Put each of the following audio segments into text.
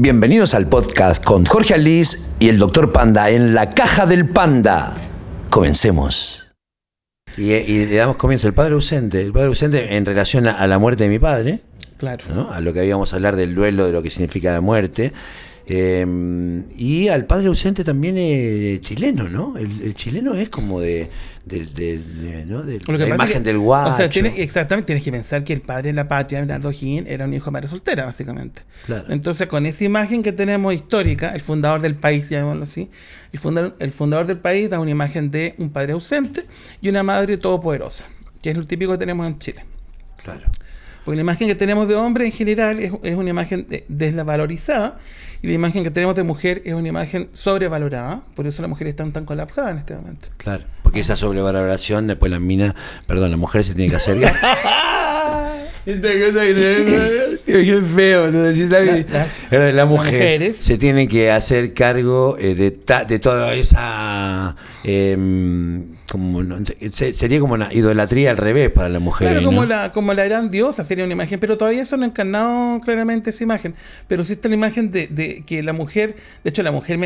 Bienvenidos al podcast con Jorge Alice y el Doctor Panda en la caja del Panda. Comencemos. Y, le damos comienzo. El padre ausente. El padre ausente en relación a, la muerte de mi padre. Claro. A lo que habíamos hablar del duelo, de lo que significa la muerte. Em, y al padre ausente también es eh, chileno, ¿no? El, chileno es como de, la imagen del guacho. O sea, exactamente, tienes que pensar que el padre de la patria, Bernardo Gin, era un hijo de madre soltera, básicamente. Entonces, con esa imagen que tenemos histórica, el fundador del país, llamémoslo así, el, el fundador del país da una imagen de un padre ausente y una madre todopoderosa, que es lo típico que tenemos en Chile. Claro. Porque la imagen que tenemos de hombre en general es, una imagen desvalorizada y la imagen que tenemos de mujer es una imagen sobrevalorada. Por eso las mujeres están tan colapsadas en este momento. Claro, porque esa sobrevaloración después las minas... perdón, las mujeres se tienen que hacer. Esta feo, ¿no? Las, la mujer mujeres. se tienen que hacer cargo eh, de, de toda esa... Em, sería como una idolatría al revés para la mujer. como, la, como gran diosa sería una imagen, pero todavía eso no ha encarnado claramente esa imagen. Pero sí está la imagen de, que la mujer, de hecho la mujer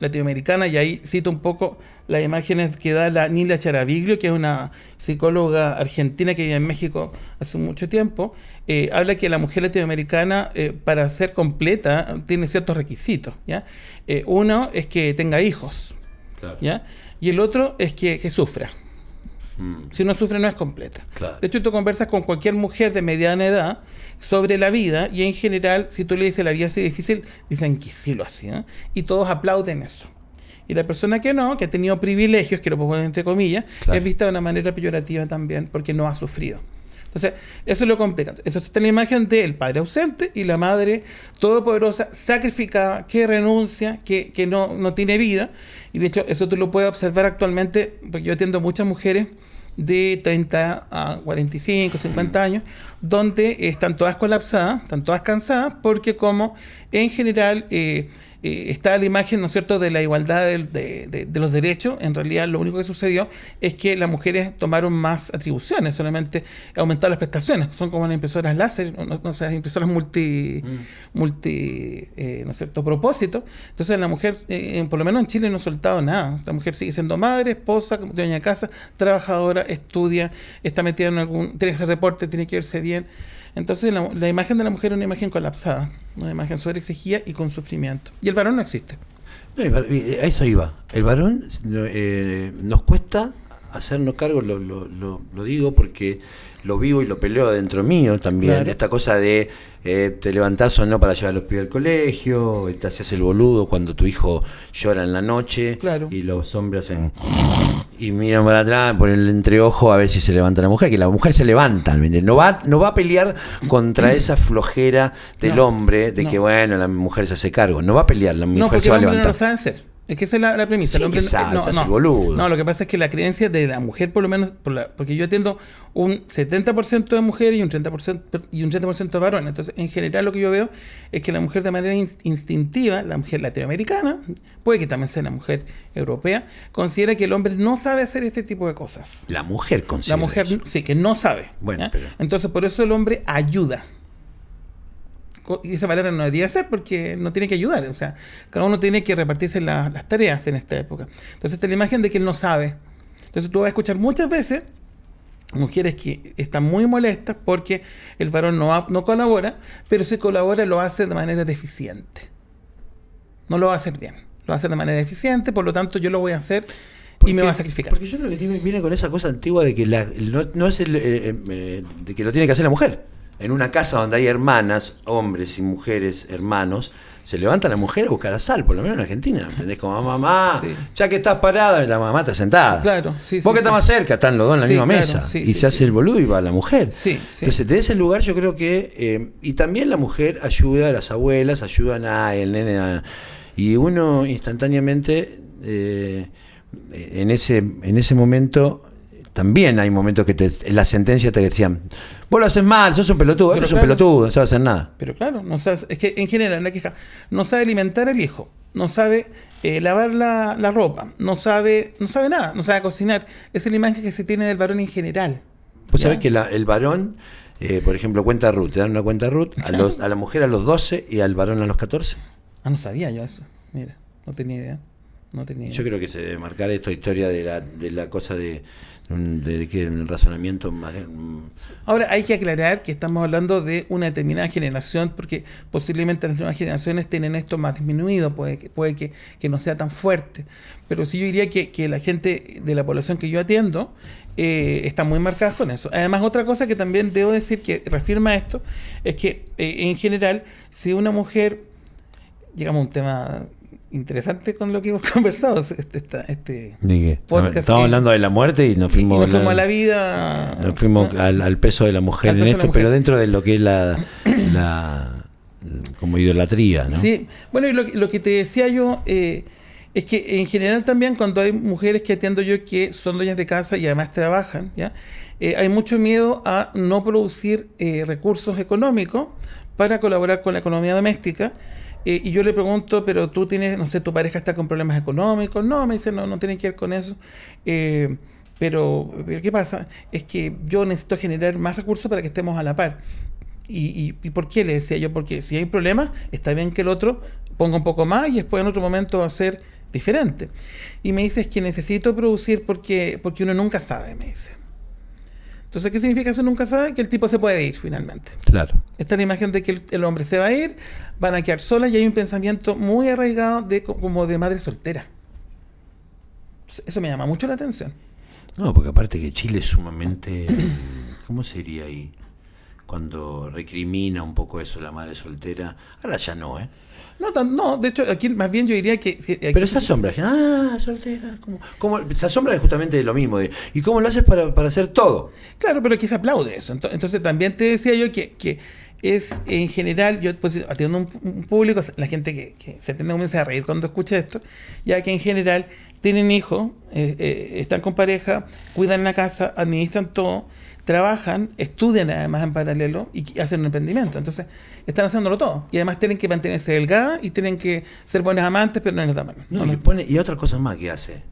latinoamericana, y ahí cito un poco las imágenes que da la Nila Charaviglio, que es una psicóloga argentina que vive en México hace mucho tiempo, eh, habla que la mujer latinoamericana eh, para ser completa tiene ciertos requisitos. ¿ya? Eh, uno es que tenga hijos. ¿ya? Y el otro es que, sufra. Mm. Si no sufre, no es completa. De hecho, tú conversas con cualquier mujer de mediana edad sobre la vida y en general, si tú le dices la vida ha sido difícil, dicen que sí lo ha sido. ¿eh? Y todos aplauden eso. Y la persona que no, que ha tenido privilegios, que lo pongo entre comillas, es vista de una manera peyorativa también porque no ha sufrido. Entonces, eso es lo complicado. Eso está en la imagen del padre ausente y la madre todopoderosa, sacrificada, que renuncia, que, no, no tiene vida. Y de hecho, eso tú lo puedes observar actualmente, porque yo atiendo muchas mujeres de 30 a 45, 50 años, donde están todas colapsadas, están todas cansadas, porque como en general eh, eh, está la imagen, ¿no es cierto?, de la igualdad de, de, los derechos. En realidad lo único que sucedió es que las mujeres tomaron más atribuciones, solamente aumentaron las prestaciones. Son como las impresoras láser, no, impresoras multi, mm. multi eh, ¿no cierto?, propósito. Entonces la mujer, eh, por lo menos en Chile, no ha soltado nada. La mujer sigue siendo madre, esposa, dueña de casa, trabajadora, estudia, está metida en algún... tiene que hacer deporte, tiene que irse bien. Entonces la, imagen de la mujer es una imagen colapsada, una imagen exigía y con sufrimiento. Y el varón no existe. a eso iba. El varón eh, nos cuesta hacernos cargo, lo, lo, lo, lo, digo porque lo vivo y lo peleo adentro mío también. Esta cosa de eh, te levantás o no para llevar a los pibes al colegio, te haces el boludo cuando tu hijo llora en la noche y los hombres hacen y mira para atrás, por el entreojo a ver si se levanta la mujer, que la mujer se levanta, no va, no va a pelear contra mm. esa flojera del hombre de que bueno, la mujer se hace cargo, no va a pelear, la mujer se va a levantar. No, hacer. Es que esa es la, premisa. no, no, lo que pasa es que la creencia de la mujer, por lo menos, porque yo atiendo un 70% de mujeres y un 30%, y un de varones. Entonces, en general, lo que yo veo es que la mujer, de manera instintiva, la mujer latinoamericana, puede que también sea la mujer europea, considera que el hombre no sabe hacer este tipo de cosas. La mujer considera. La mujer, sí, que no sabe. Bueno, Entonces, por eso el hombre ayuda y esa palabra no debería ser porque no tiene que ayudar, o sea, cada uno tiene que repartirse las tareas en esta época. Entonces está la imagen de que él no sabe. Entonces tú vas a escuchar muchas veces mujeres que están muy molestas porque el varón no, no colabora, pero si colabora lo hace de manera deficiente. No lo va a hacer bien, lo va a hacer de manera deficiente por lo tanto yo lo voy a hacer y me va a sacrificar. Porque yo creo que viene con esa cosa antigua de que la, no, es el, eh, eh, eh, de que lo tiene que hacer la mujer en una casa donde hay hermanas, hombres y mujeres, hermanos, se levanta la mujer a buscar a sal, por lo menos en Argentina, ¿entendés? Como mamá, ya que estás parada, la mamá está sentada. Claro, sí. Vos que estás más cerca, están los dos en la misma mesa. y se hace el boludo y va la mujer. Sí, Entonces, desde ese lugar yo creo que. Eh, y también la mujer ayuda, a las abuelas ayudan a el nene. y uno instantáneamente, eh, en, ese, en ese momento, también hay momentos que te, en la sentencia te decían Vos lo haces mal, sos un pelotudo, eres un pelotudo, no sabes hacer nada. Pero claro, no sabes, es que en general en la queja no sabe alimentar al hijo, no sabe eh, lavar la, ropa, no sabe, no sabe nada, no sabe cocinar. Esa es la imagen que se tiene del varón en general. Vos sabés que el varón, eh, por ejemplo, cuenta Ruth, te dan una cuenta Ruth, a, los, a la mujer a los 12 y al varón a los 14. Ah, no sabía yo eso, mira, no tenía idea. No tenía Yo creo que se debe marcar esta historia de la, de la cosa de, de, que el razonamiento más... Ahora hay que aclarar que estamos hablando de una determinada generación, porque posiblemente las nuevas generaciones tienen esto más disminuido, puede que, puede que, no sea tan fuerte. Pero sí yo diría que, la gente de la población que yo atiendo eh, está muy marcada con eso. Además, otra cosa que también debo decir que reafirma esto, es que eh, en general, si una mujer, llegamos un tema interesante con lo que hemos conversado. Este, este podcast Estamos hablando de la muerte y nos fuimos, a la vida. Nos fuimos al, peso de la mujer en esto, pero dentro de lo que es la, como idolatría. ¿no? Sí, bueno, y lo, que te decía yo eh, es que en general también cuando hay mujeres que atiendo yo que son dueñas de casa y además trabajan, ¿ya? Eh, hay mucho miedo a no producir eh, recursos económicos para colaborar con la economía doméstica. Eh, y yo le pregunto, pero tú tienes, no sé, tu pareja está con problemas económicos. No, me dice, no, no tiene que ver con eso. Eh, pero, ¿qué pasa? Es que yo necesito generar más recursos para que estemos a la par. ¿Y, y, y por qué le decía yo? Porque si hay problemas, está bien que el otro ponga un poco más y después en otro momento va a ser diferente. Y me dice, es que necesito producir porque, porque uno nunca sabe, me dice. Entonces, ¿qué significa eso? Nunca sabe que el tipo se puede ir finalmente. Claro. Esta la imagen de que el, hombre se va a ir, van a quedar solas y hay un pensamiento muy arraigado de como de madre soltera. Eso me llama mucho la atención. No, porque aparte que Chile es sumamente... ¿Cómo sería ahí? Cuando recrimina un poco eso la madre soltera. Ahora ya no, ¿eh? No, no, de hecho, aquí más bien yo diría que. Pero esa sombra, ah, soltera. Como, como, sombra es justamente de lo mismo. ¿Y cómo lo haces para, hacer todo? Claro, pero aquí se aplaude eso. Entonces, también te decía yo que, es en general, yo pues atiendo un, público, la gente que, que se tiende comenzar a reír cuando escucha esto, ya que en general tienen hijos, eh, eh, están con pareja, cuidan la casa, administran todo, trabajan, estudian además en paralelo y hacen un emprendimiento. Entonces, están haciéndolo todo. Y además tienen que mantenerse delgadas y tienen que ser buenas amantes, pero no en da mano. No, y, pone, y otra cosa más que hace,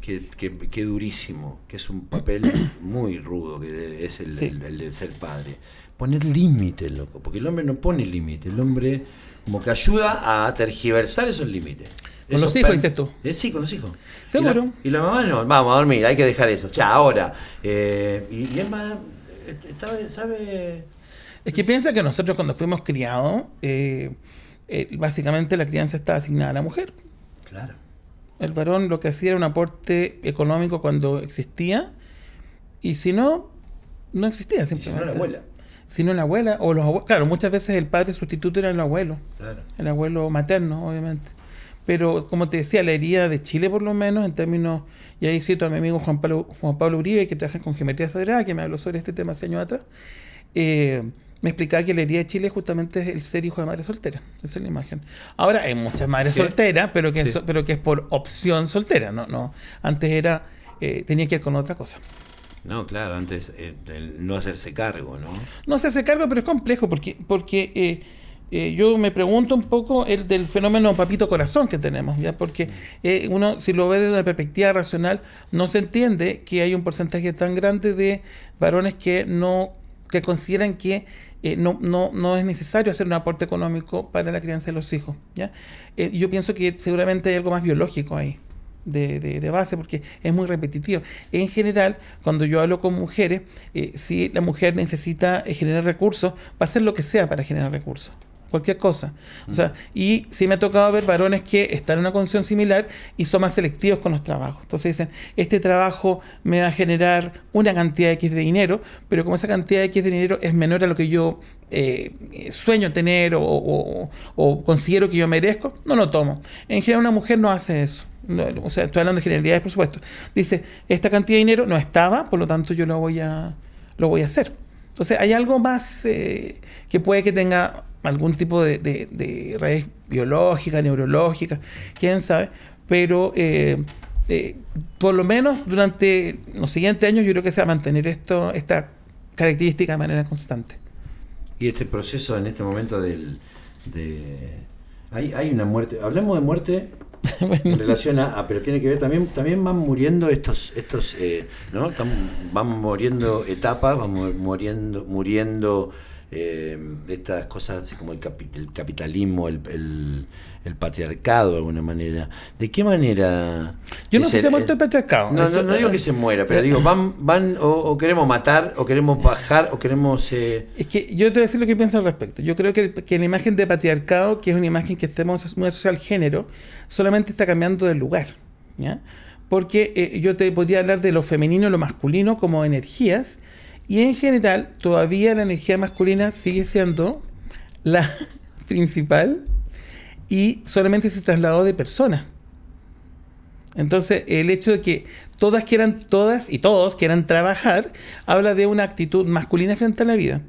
que, que, durísimo, que es un papel muy rudo, que es el, de ser padre. Poner límites, loco, porque el hombre no pone límites, el hombre como que ayuda a tergiversar esos límites. Con los hijos, dices tú. Eh, sí, con los hijos. Seguro. Y la, mamá no, vamos a dormir, hay que dejar eso. Ya, ahora. Eh, y, y, es más, eh, sabe es que piensa que nosotros cuando fuimos criados, eh, eh, básicamente la crianza estaba asignada a la mujer. Claro. El varón lo que hacía era un aporte económico cuando existía, y si no, no existía simplemente. Si no, la abuela. Si no, la abuela o los abuelos. Claro, muchas veces el padre sustituto era el abuelo. Claro. El abuelo materno, obviamente. Pero como te decía, la herida de Chile, por lo menos, en términos. Y ahí cito a mi amigo Juan Pablo, Juan Pablo Uribe, que trabaja con geometría sagrada, que me habló sobre este tema hace años atrás. Eh, me explicaba que la herida de Chile justamente es el ser hijo de madre soltera. Esa es la imagen. Ahora hay muchas madres solteras, pero que, pero que es por opción soltera. No, no. Antes era, eh, tenía que ir con otra cosa. No, claro, antes eh, no hacerse cargo, ¿no? No hacerse cargo, pero es complejo porque, porque eh, yo me pregunto un poco el del fenómeno papito corazón que tenemos, ¿ya? Porque mm. uno, si lo ve desde una perspectiva racional, no se entiende que hay un porcentaje tan grande de varones que no, que consideran que eh, no, no, no, es necesario hacer un aporte económico para la crianza de los hijos. ¿ya? Eh, yo pienso que seguramente hay algo más biológico ahí. De, base porque es muy repetitivo. En general, cuando yo hablo con mujeres, eh, si la mujer necesita generar recursos, va a hacer lo que sea para generar recursos cualquier cosa. O sea, y sí me ha tocado ver varones que están en una condición similar y son más selectivos con los trabajos. Entonces dicen, este trabajo me va a generar una cantidad de X de dinero, pero como esa cantidad de X de dinero es menor a lo que yo eh, sueño tener o, considero que yo merezco, no lo tomo. En general una mujer no hace eso. o sea, estoy hablando de generalidades, por supuesto. Dice, esta cantidad de dinero no estaba, por lo tanto yo lo voy a, lo voy a hacer. Entonces hay algo más eh, que puede que tenga algún tipo de, de, raíz biológica, neurológica, quién sabe, pero eh, eh, por lo menos durante los siguientes años yo creo que se va a mantener esto, esta característica de manera constante. Y este proceso en este momento del... De... Hay, hay una muerte, hablemos de muerte en relación a, pero tiene que ver también también van muriendo estos estos eh, no van muriendo etapas van muriendo muriendo Em, de estas cosas así como el, capitalismo, el, el, patriarcado de alguna manera. ¿De qué manera? Yo no sé si se eh, muerto el patriarcado. No, digo eh, que se muera, pero digo, van, van o, queremos matar, o queremos bajar, o queremos... Eh, es que yo te voy a decir lo que pienso al respecto. Yo creo que, que la imagen de patriarcado, que es una imagen que estemos muy asociada al género, solamente está cambiando de lugar. ¿ya? Porque yo te podía hablar de lo femenino y lo masculino como energías y en general, todavía la energía masculina sigue siendo la principal y solamente se trasladó de personas. Entonces, el hecho de que todas quieran, todas y todos quieran trabajar, habla de una actitud masculina frente a la vida.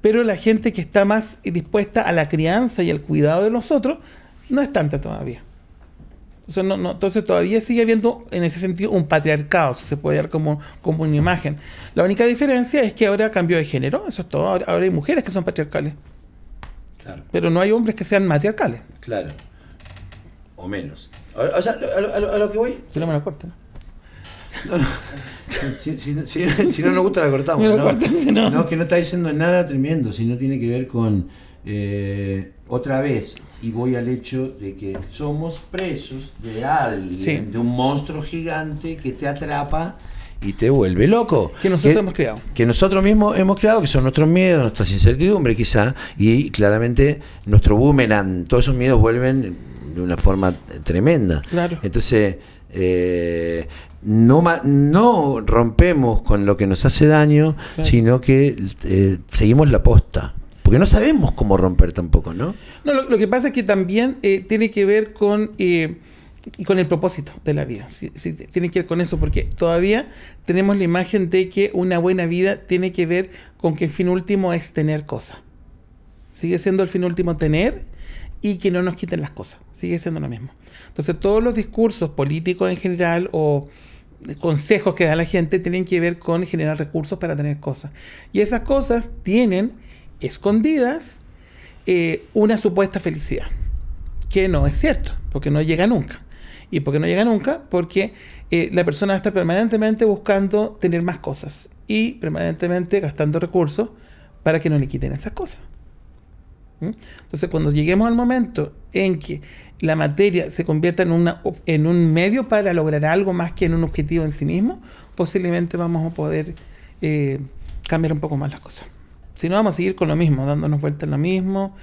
Pero la gente que está más dispuesta a la crianza y al cuidado de los otros, no es tanta todavía entonces todavía sigue habiendo en ese sentido un patriarcado, se puede dar como, como una imagen. La única diferencia es que ahora cambió de género, eso es todo, ahora, hay mujeres que son patriarcales. Claro. Pero no hay hombres que sean matriarcales. Claro. O menos. O, sea, a lo, que voy... Si no me la cortan. Si, no nos gusta la cortamos. No, que no está diciendo nada tremendo, si no tiene que ver con... Eh, otra vez, y voy al hecho de que somos presos de alguien, de un monstruo gigante que te atrapa y te vuelve loco. Que nosotros hemos creado. Que nosotros mismos hemos creado, que son nuestros miedos, nuestras incertidumbres quizá, y claramente nuestro boomerang, todos esos miedos vuelven de una forma tremenda. Claro. Entonces, eh, no, no rompemos con lo que nos hace daño, sino que eh, seguimos la posta. Porque no sabemos cómo romper tampoco, ¿no? No, lo, que pasa es que también eh, tiene que ver con, eh, con el propósito de la vida. tiene que ver con eso, porque todavía tenemos la imagen de que una buena vida tiene que ver con que el fin último es tener cosas. Sigue siendo el fin último tener y que no nos quiten las cosas. Sigue siendo lo mismo. Entonces, todos los discursos políticos en general o consejos que da la gente tienen que ver con generar recursos para tener cosas. Y esas cosas tienen escondidas eh, una supuesta felicidad, que no es cierto, porque no llega nunca. ¿Y porque no llega nunca? Porque eh, la persona está permanentemente buscando tener más cosas y permanentemente gastando recursos para que no le quiten esas cosas. ¿Mm? Entonces, cuando lleguemos al momento en que la materia se convierta en, una, en un medio para lograr algo más que en un objetivo en sí mismo, posiblemente vamos a poder eh, cambiar un poco más las cosas. Si no, vamos a seguir con lo mismo, dándonos vueltas en lo mismo.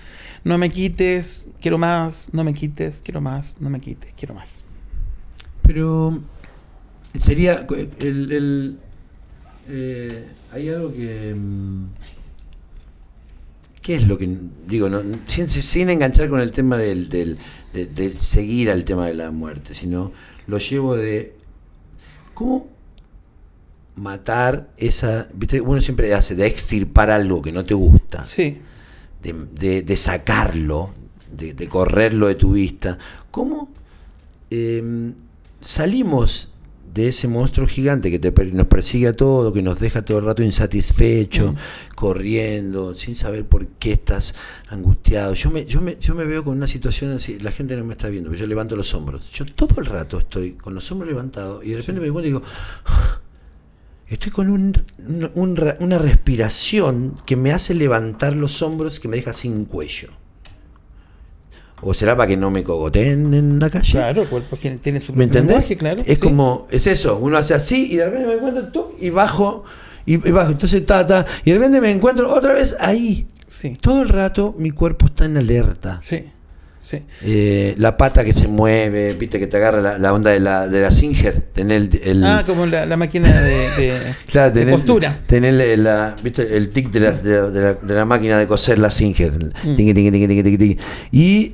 No me quites, quiero más, no me quites, quiero más, no me quites, quiero más. Pero sería el, eh, hay algo que mm, qué es lo que digo sin, enganchar con el tema de, de, seguir al tema de la muerte sino lo llevo de cómo matar esa. ¿viste? Uno siempre hace de extirpar algo que no te gusta. Sí. De, de, sacarlo, de, correrlo de tu vista. ¿Cómo em, salimos de ese monstruo gigante que te, nos persigue a todo, que nos deja todo el rato insatisfecho, corriendo, sin saber por qué estás angustiado. Yo me, yo, me, veo con una situación así, la gente no me está viendo, pero yo levanto los hombros. Yo todo el rato estoy con los hombros levantados y de repente me doy y digo, estoy con una respiración que me hace levantar los hombros que me deja sin cuello. ¿O será para que no me cogoten en la calle? Claro, porque tiene su ¿Me entendés? claro, es como, es eso, uno hace así y de repente me encuentro tú y bajo, y, bajo, entonces ta, ta, y de repente me encuentro otra vez ahí. Sí. Todo el rato mi cuerpo está en alerta. Sí. Eh, la pata que se mueve, viste que te agarra la, onda de la, de la Singer. Tener el, ah, como la, máquina de, de, postura. Tener la, ¿viste? el tic de la, máquina de coser la Singer. Mm. y.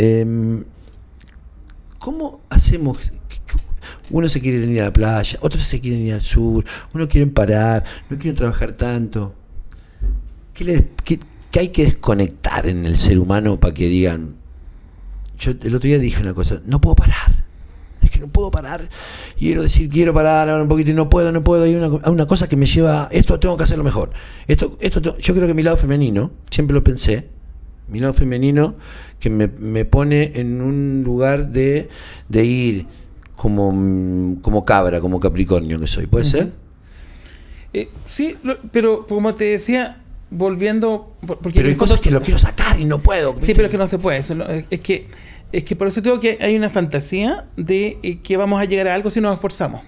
Em, ¿Cómo hacemos? Uno se quiere ir a la playa, otros se quieren ir al sur, uno quiere parar, no quieren trabajar tanto. ¿Qué, qué hay que desconectar en el ser humano para que digan, yo el otro día dije una cosa, no puedo parar. Es que no puedo parar. Quiero decir, quiero parar ahora un poquito y no puedo, no puedo. Hay una, una cosa que me lleva, esto tengo que hacerlo mejor. Esto, esto yo creo que mi lado femenino, siempre lo pensé, mi lado femenino que me, me pone en un lugar de, de ir como, como cabra, como capricornio que soy. ¿Puede ser? Eh, sí, pero como te decía, volviendo. Porque pero hay cosas que lo quiero sacar y no puedo. Sí, pero es que no se puede. es que es que por eso digo que hay una fantasía de eh, que vamos a llegar a algo si nos esforzamos.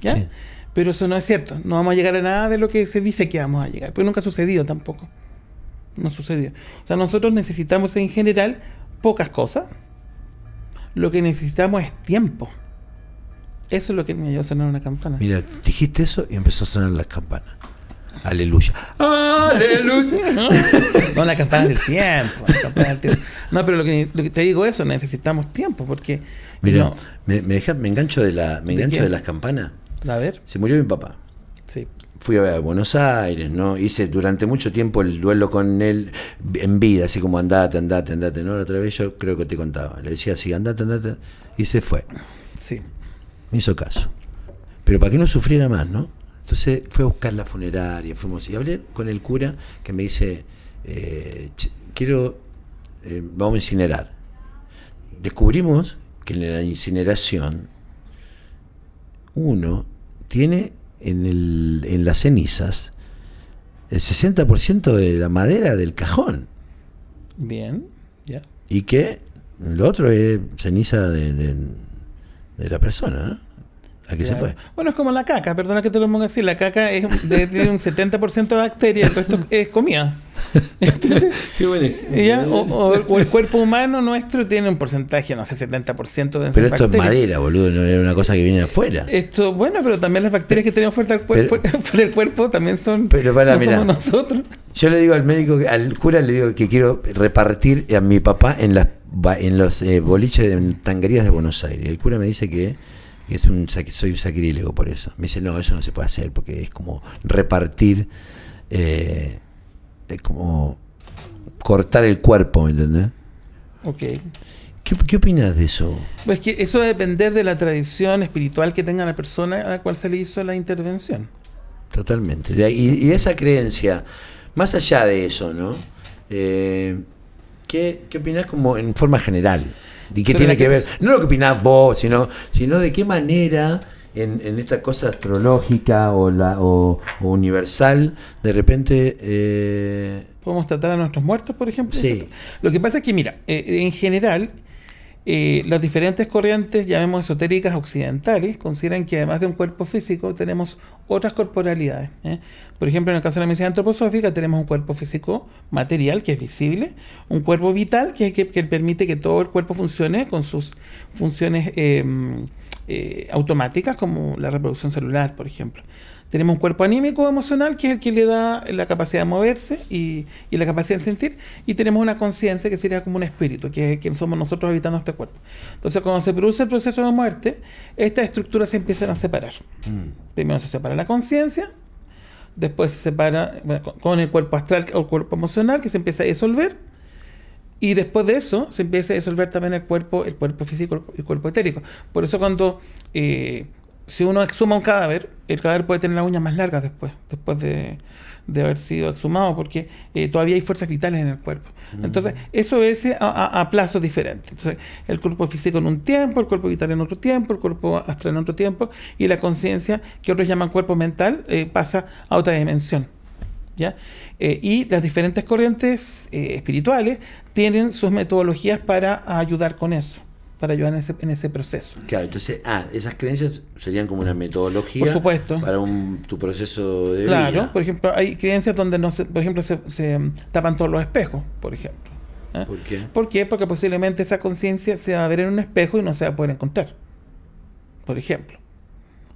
¿Ya? Pero eso no es cierto. No vamos a llegar a nada de lo que se dice que vamos a llegar. Pero nunca ha sucedido tampoco. No sucedió. O sea, nosotros necesitamos en general pocas cosas. Lo que necesitamos es tiempo. Eso es lo que me ayudó a sonar una campana. Mira, dijiste eso y empezó a sonar la campana Aleluya. Aleluya. no, la campana del tiempo. No, pero lo que, te digo eso, necesitamos tiempo porque... Mira, me, engancho de la me engancho de las campanas. A ver. Se murió mi papá. Sí. Fui a, ver a Buenos Aires, ¿no? Hice durante mucho tiempo el duelo con él en vida, así como andate, andate, andate, ¿no? La otra vez yo creo que te contaba. Le decía así, andate, andate, y se fue. Sí. Me hizo caso. Pero para que no sufriera más, ¿no? Entonces fue a buscar la funeraria, fuimos y hablé con el cura que me dice, eh, quiero, eh, vamos a incinerar. Descubrimos que en la incineración uno tiene en, las cenizas el 60% de la madera del cajón. Bien, ya. Y que lo otro es ceniza de, de la persona, ¿no? Bueno, es como la caca, perdona que te lo ponga así. La caca es tiene un 70% de bacterias el resto es comida. Qué bueno. O, el cuerpo humano nuestro tiene un porcentaje, no sé, 70% de Pero esto es madera, boludo, no es una cosa que viene afuera. Esto, bueno, pero también las bacterias que tenemos fuera del, cuerpo, también son. Pero para, nosotros. Yo le digo al médico, al cura le digo que quiero repartir a mi papá en las en los eh, boliches de tanguerías de Buenos Aires. El cura me dice que es un, soy un sacrílego por eso. Me dice, no, eso no se puede hacer porque es como repartir, eh, es como cortar el cuerpo, ¿me entendés? Ok. ¿Qué, opinas de eso? Pues que eso va a depender de la tradición espiritual que tenga la persona a la cual se le hizo la intervención. Totalmente. Y, esa creencia, más allá de eso, ¿no? Eh, ¿qué, ¿Qué opinas como en forma general? ¿Y qué tiene que ver? No lo que opinás vos, sino, sino de qué manera en, esta cosa astrológica o, la, o, universal, de repente... Eh, Podemos tratar a nuestros muertos, por ejemplo. Sí. Lo que pasa es que, mira, eh, en general eh, las diferentes corrientes, llamemos esotéricas occidentales, consideran que además de un cuerpo físico tenemos otras corporalidades. ¿eh? Por ejemplo, en el caso de la medicina antroposófica tenemos un cuerpo físico material que es visible, un cuerpo vital que, que, que permite que todo el cuerpo funcione con sus funciones em, eh, automáticas como la reproducción celular, por ejemplo. Tenemos un cuerpo anímico emocional, que es el que le da la capacidad de moverse y, la capacidad de sentir. Y tenemos una conciencia, que sería como un espíritu, que es quien somos nosotros habitando este cuerpo. Entonces, cuando se produce el proceso de muerte, estas estructuras se empiezan a separar. Mm. Primero se separa la conciencia, después se separa con el cuerpo astral o el cuerpo emocional, que se empieza a disolver. Y después de eso se empieza a disolver también el cuerpo, el cuerpo físico y el cuerpo etérico. Por eso cuando eh, si uno exhuma un cadáver, el cadáver puede tener las uñas más largas después, después de, haber sido exhumado, porque eh, todavía hay fuerzas vitales en el cuerpo. Mm. Entonces, eso es eh, a, plazos diferentes. Entonces, el cuerpo físico en un tiempo, el cuerpo vital en otro tiempo, el cuerpo astral en otro tiempo, y la conciencia, que otros llaman cuerpo mental, eh, pasa a otra dimensión. ¿Ya? y las diferentes corrientes espirituales tienen sus metodologías para ayudar con eso para ayudar en ese, en ese proceso. Claro, entonces, ah, esas creencias serían como una metodología. Por supuesto. Para un, tu proceso de claro, vida. por ejemplo, hay creencias donde no se, por ejemplo, se, mm, tapan todos los espejos, por ejemplo. ¿eh? ¿Por qué? Porque posiblemente esa conciencia se va a ver en un espejo y no se va a poder encontrar. Por ejemplo.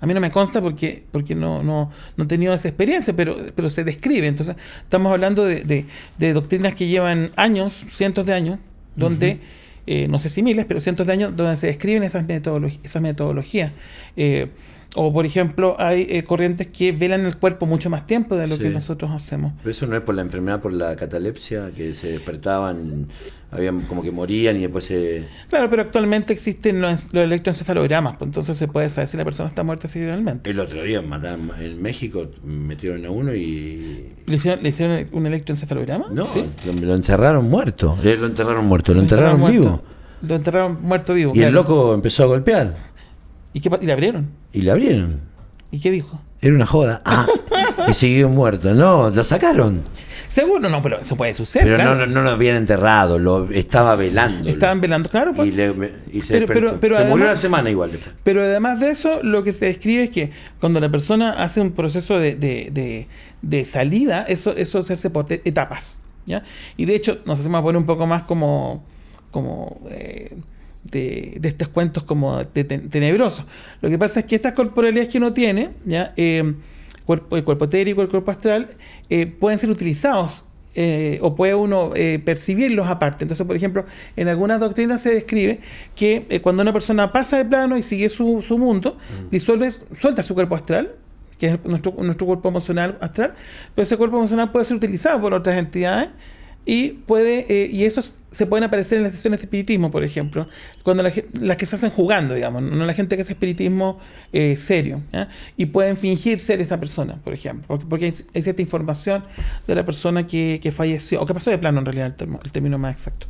A mí no me consta porque, porque no, no, he tenido esa experiencia, pero, pero se describe. Entonces, estamos hablando de, de, doctrinas que llevan años, cientos de años, donde eh, no sé si miles, pero cientos de años, donde se describen esas, metodologías esas metodologías. Eh, o, por ejemplo, hay eh, corrientes que velan el cuerpo mucho más tiempo de lo que nosotros hacemos. Pero eso no es por la enfermedad, por la catalepsia, que se despertaban habían como que morían y después se... Claro, pero actualmente existen los, electroencefalogramas, pues, entonces se puede saber si la persona está muerta realmente. El otro día mataron en México, metieron a uno y... ¿Le hicieron, un electroencefalograma? No, ¿Sí? lo, enterraron encerraron muerto. Eh, lo enterraron muerto, lo, enterraron, vivo. Lo enterraron muerto vivo. Y el loco empezó a golpear. ¿Y, qué, ¿Y le abrieron? Y le abrieron. ¿Y qué dijo? Era una joda. Ah, y siguió muerto. No, lo sacaron. Seguro, no, pero eso puede suceder. Pero no, no, lo habían enterrado, lo estaba velando. Estaban velando, claro. Y, pues. se, pero, murió una semana igual. Pero además de eso, lo que se describe es que cuando la persona hace un proceso de, de, de, salida, eso, eso se hace por etapas. ¿ya? Y de hecho, nos hacemos poner un poco más como. como eh, de, de, estos cuentos como tenebrosos. Lo que pasa es que estas corporalidades que uno tiene, ¿ya? Eh, el cuerpo etérico, el cuerpo astral, eh, pueden ser utilizados eh, o puede uno eh, percibirlos aparte. Entonces, por ejemplo, en algunas doctrinas se describe que eh, cuando una persona pasa de plano y sigue su, su mundo, mm. disuelve, suelta su cuerpo astral, que es nuestro, nuestro cuerpo emocional astral, pero ese cuerpo emocional puede ser utilizado por otras entidades y, puede, eh, y esos se pueden aparecer en las sesiones de espiritismo, por ejemplo, cuando la, las que se hacen jugando, digamos, no la gente que hace espiritismo eh, serio, y pueden fingir ser esa persona, por ejemplo, porque, porque hay, cierta información de la persona que, que, falleció, o que pasó de plano en realidad, el, termo, el término más exacto.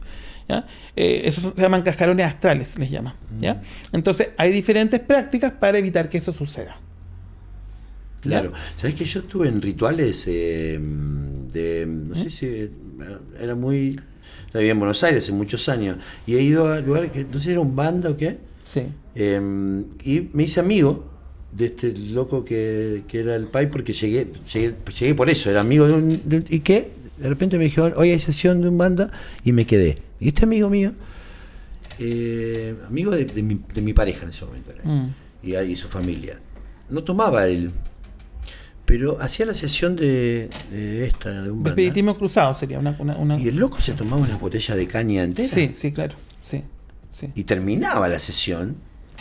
Eh, eso se llaman cascarones astrales, les llama. Mm. Entonces, hay diferentes prácticas para evitar que eso suceda. Claro. ¿Sabes que yo estuve en rituales em, de. No sé si. Era muy. en Buenos Aires hace muchos años. Y he ido a lugares que. No sé si era un banda o qué. Sí. Em, y me hice amigo de este loco que, que era el Pai porque llegué, llegué, por eso. Era amigo de un. ¿Y qué? De repente me dijeron, hoy hay sesión de un banda. Y me quedé. Y este amigo mío. Eh, amigo de, mi, pareja en ese momento. Era, mm. y, y su familia. No tomaba el pero hacía la sesión de, esta, de un Espiritismo cruzado sería una, una, Y el loco se tomaba una botella de caña entera. Sí, sí, claro. Sí, Y terminaba la sesión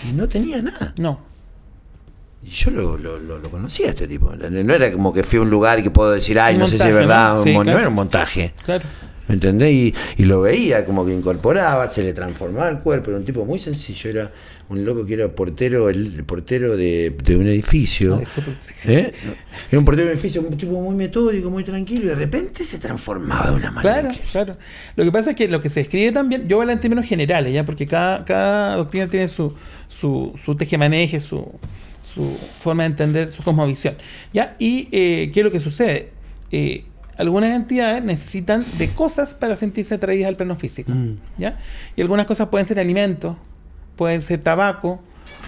y no tenía nada. No. Y yo lo, lo, lo, conocía a este tipo. No era como que fui a un lugar y que puedo decir, ay, no sé si es verdad. ¿no? no era un montaje. Claro. ¿Me entendés? Y, lo veía como que incorporaba, se le transformaba el cuerpo, era un tipo muy sencillo, era un loco que era portero, el, portero de, un edificio. ¿eh? Era un portero de un edificio, un tipo muy metódico, muy tranquilo, y de repente se transformaba de una manera. Claro, claro. Lo que pasa es que lo que se escribe también, yo hablo en términos generales, ya, porque cada, cada doctrina tiene su, su, su tejemaneje, su, su forma de entender, su cosmovisión. ¿ya? Y eh, qué es lo que sucede. Eh, algunas entidades necesitan de cosas para sentirse atraídas al plano físico. Mm. ¿ya? Y algunas cosas pueden ser alimentos, pueden ser tabaco,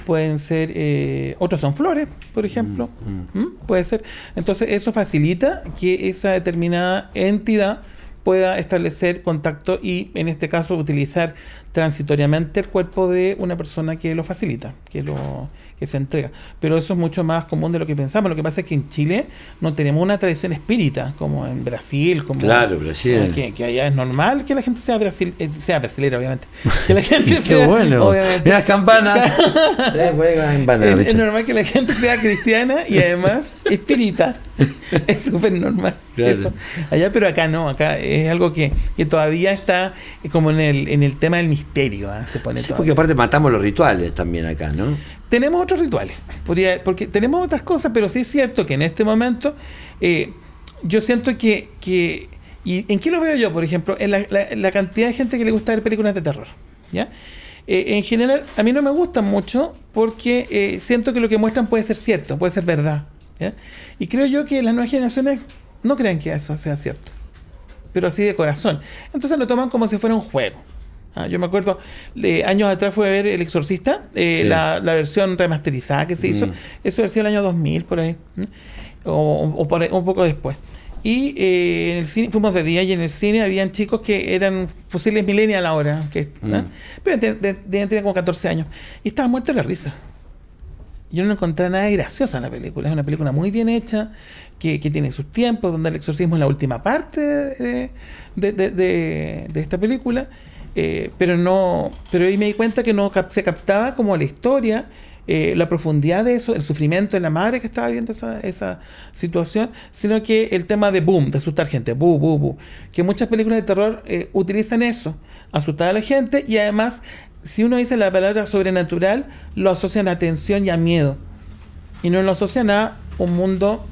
pueden ser, eh, otros son flores, por ejemplo. Mm, mm. Puede ser. Entonces eso facilita que esa determinada entidad pueda establecer contacto y en este caso utilizar transitoriamente el cuerpo de una persona que lo facilita, que lo que se entrega. Pero eso es mucho más común de lo que pensamos. Lo que pasa es que en Chile no tenemos una tradición espírita, como en Brasil, como claro, Brasil. Eh, que, allá es normal que la gente sea eh, obviamente. Que la gente sea, bueno. las campanas. es, normal que la gente sea cristiana y además espírita. es súper normal. Allá, pero acá no, acá es algo que, todavía está eh, como en el, en el tema del misterio. ¿ah? sí, porque aparte matamos los rituales también acá, ¿no? tenemos otros rituales, porque tenemos otras cosas, pero sí es cierto que en este momento eh, yo siento que, ¿Y en qué lo veo yo, por ejemplo? En la, cantidad de gente que le gusta ver películas de terror, ¿ya? Eh, en general, a mí no me gustan mucho porque eh, siento que lo que muestran puede ser cierto, puede ser verdad. Y creo yo que las nuevas generaciones no creen que eso sea cierto, pero así de corazón. Entonces lo toman como si fuera un juego. Ah, yo me acuerdo, años atrás fue a ver El Exorcista, eh, la, versión remasterizada que se hizo. Eso mm. Eso decía el año 2000, por ahí. O, un poco después. Y eh, en el cine, fuimos de día y en el cine habían chicos que eran posibles millennials ahora, la hora, mm. pero como 14 años. Y estaba muerto de la risa. Yo no encontré nada graciosa en la película. Es una película muy bien hecha, que, tiene sus tiempos, donde el exorcismo es la última parte eh, de, de esta película eh, pero no, pero ahí me di cuenta que no se captaba como la historia, eh, la profundidad de eso, el sufrimiento de la madre que estaba viendo esa, esa situación, sino que el tema de boom, de asustar gente, bu, bu, bu, que muchas películas de terror eh, utilizan eso, asustar a la gente y además, si uno dice la palabra sobrenatural, lo asocian a tensión y a miedo, y no lo asocian a un mundo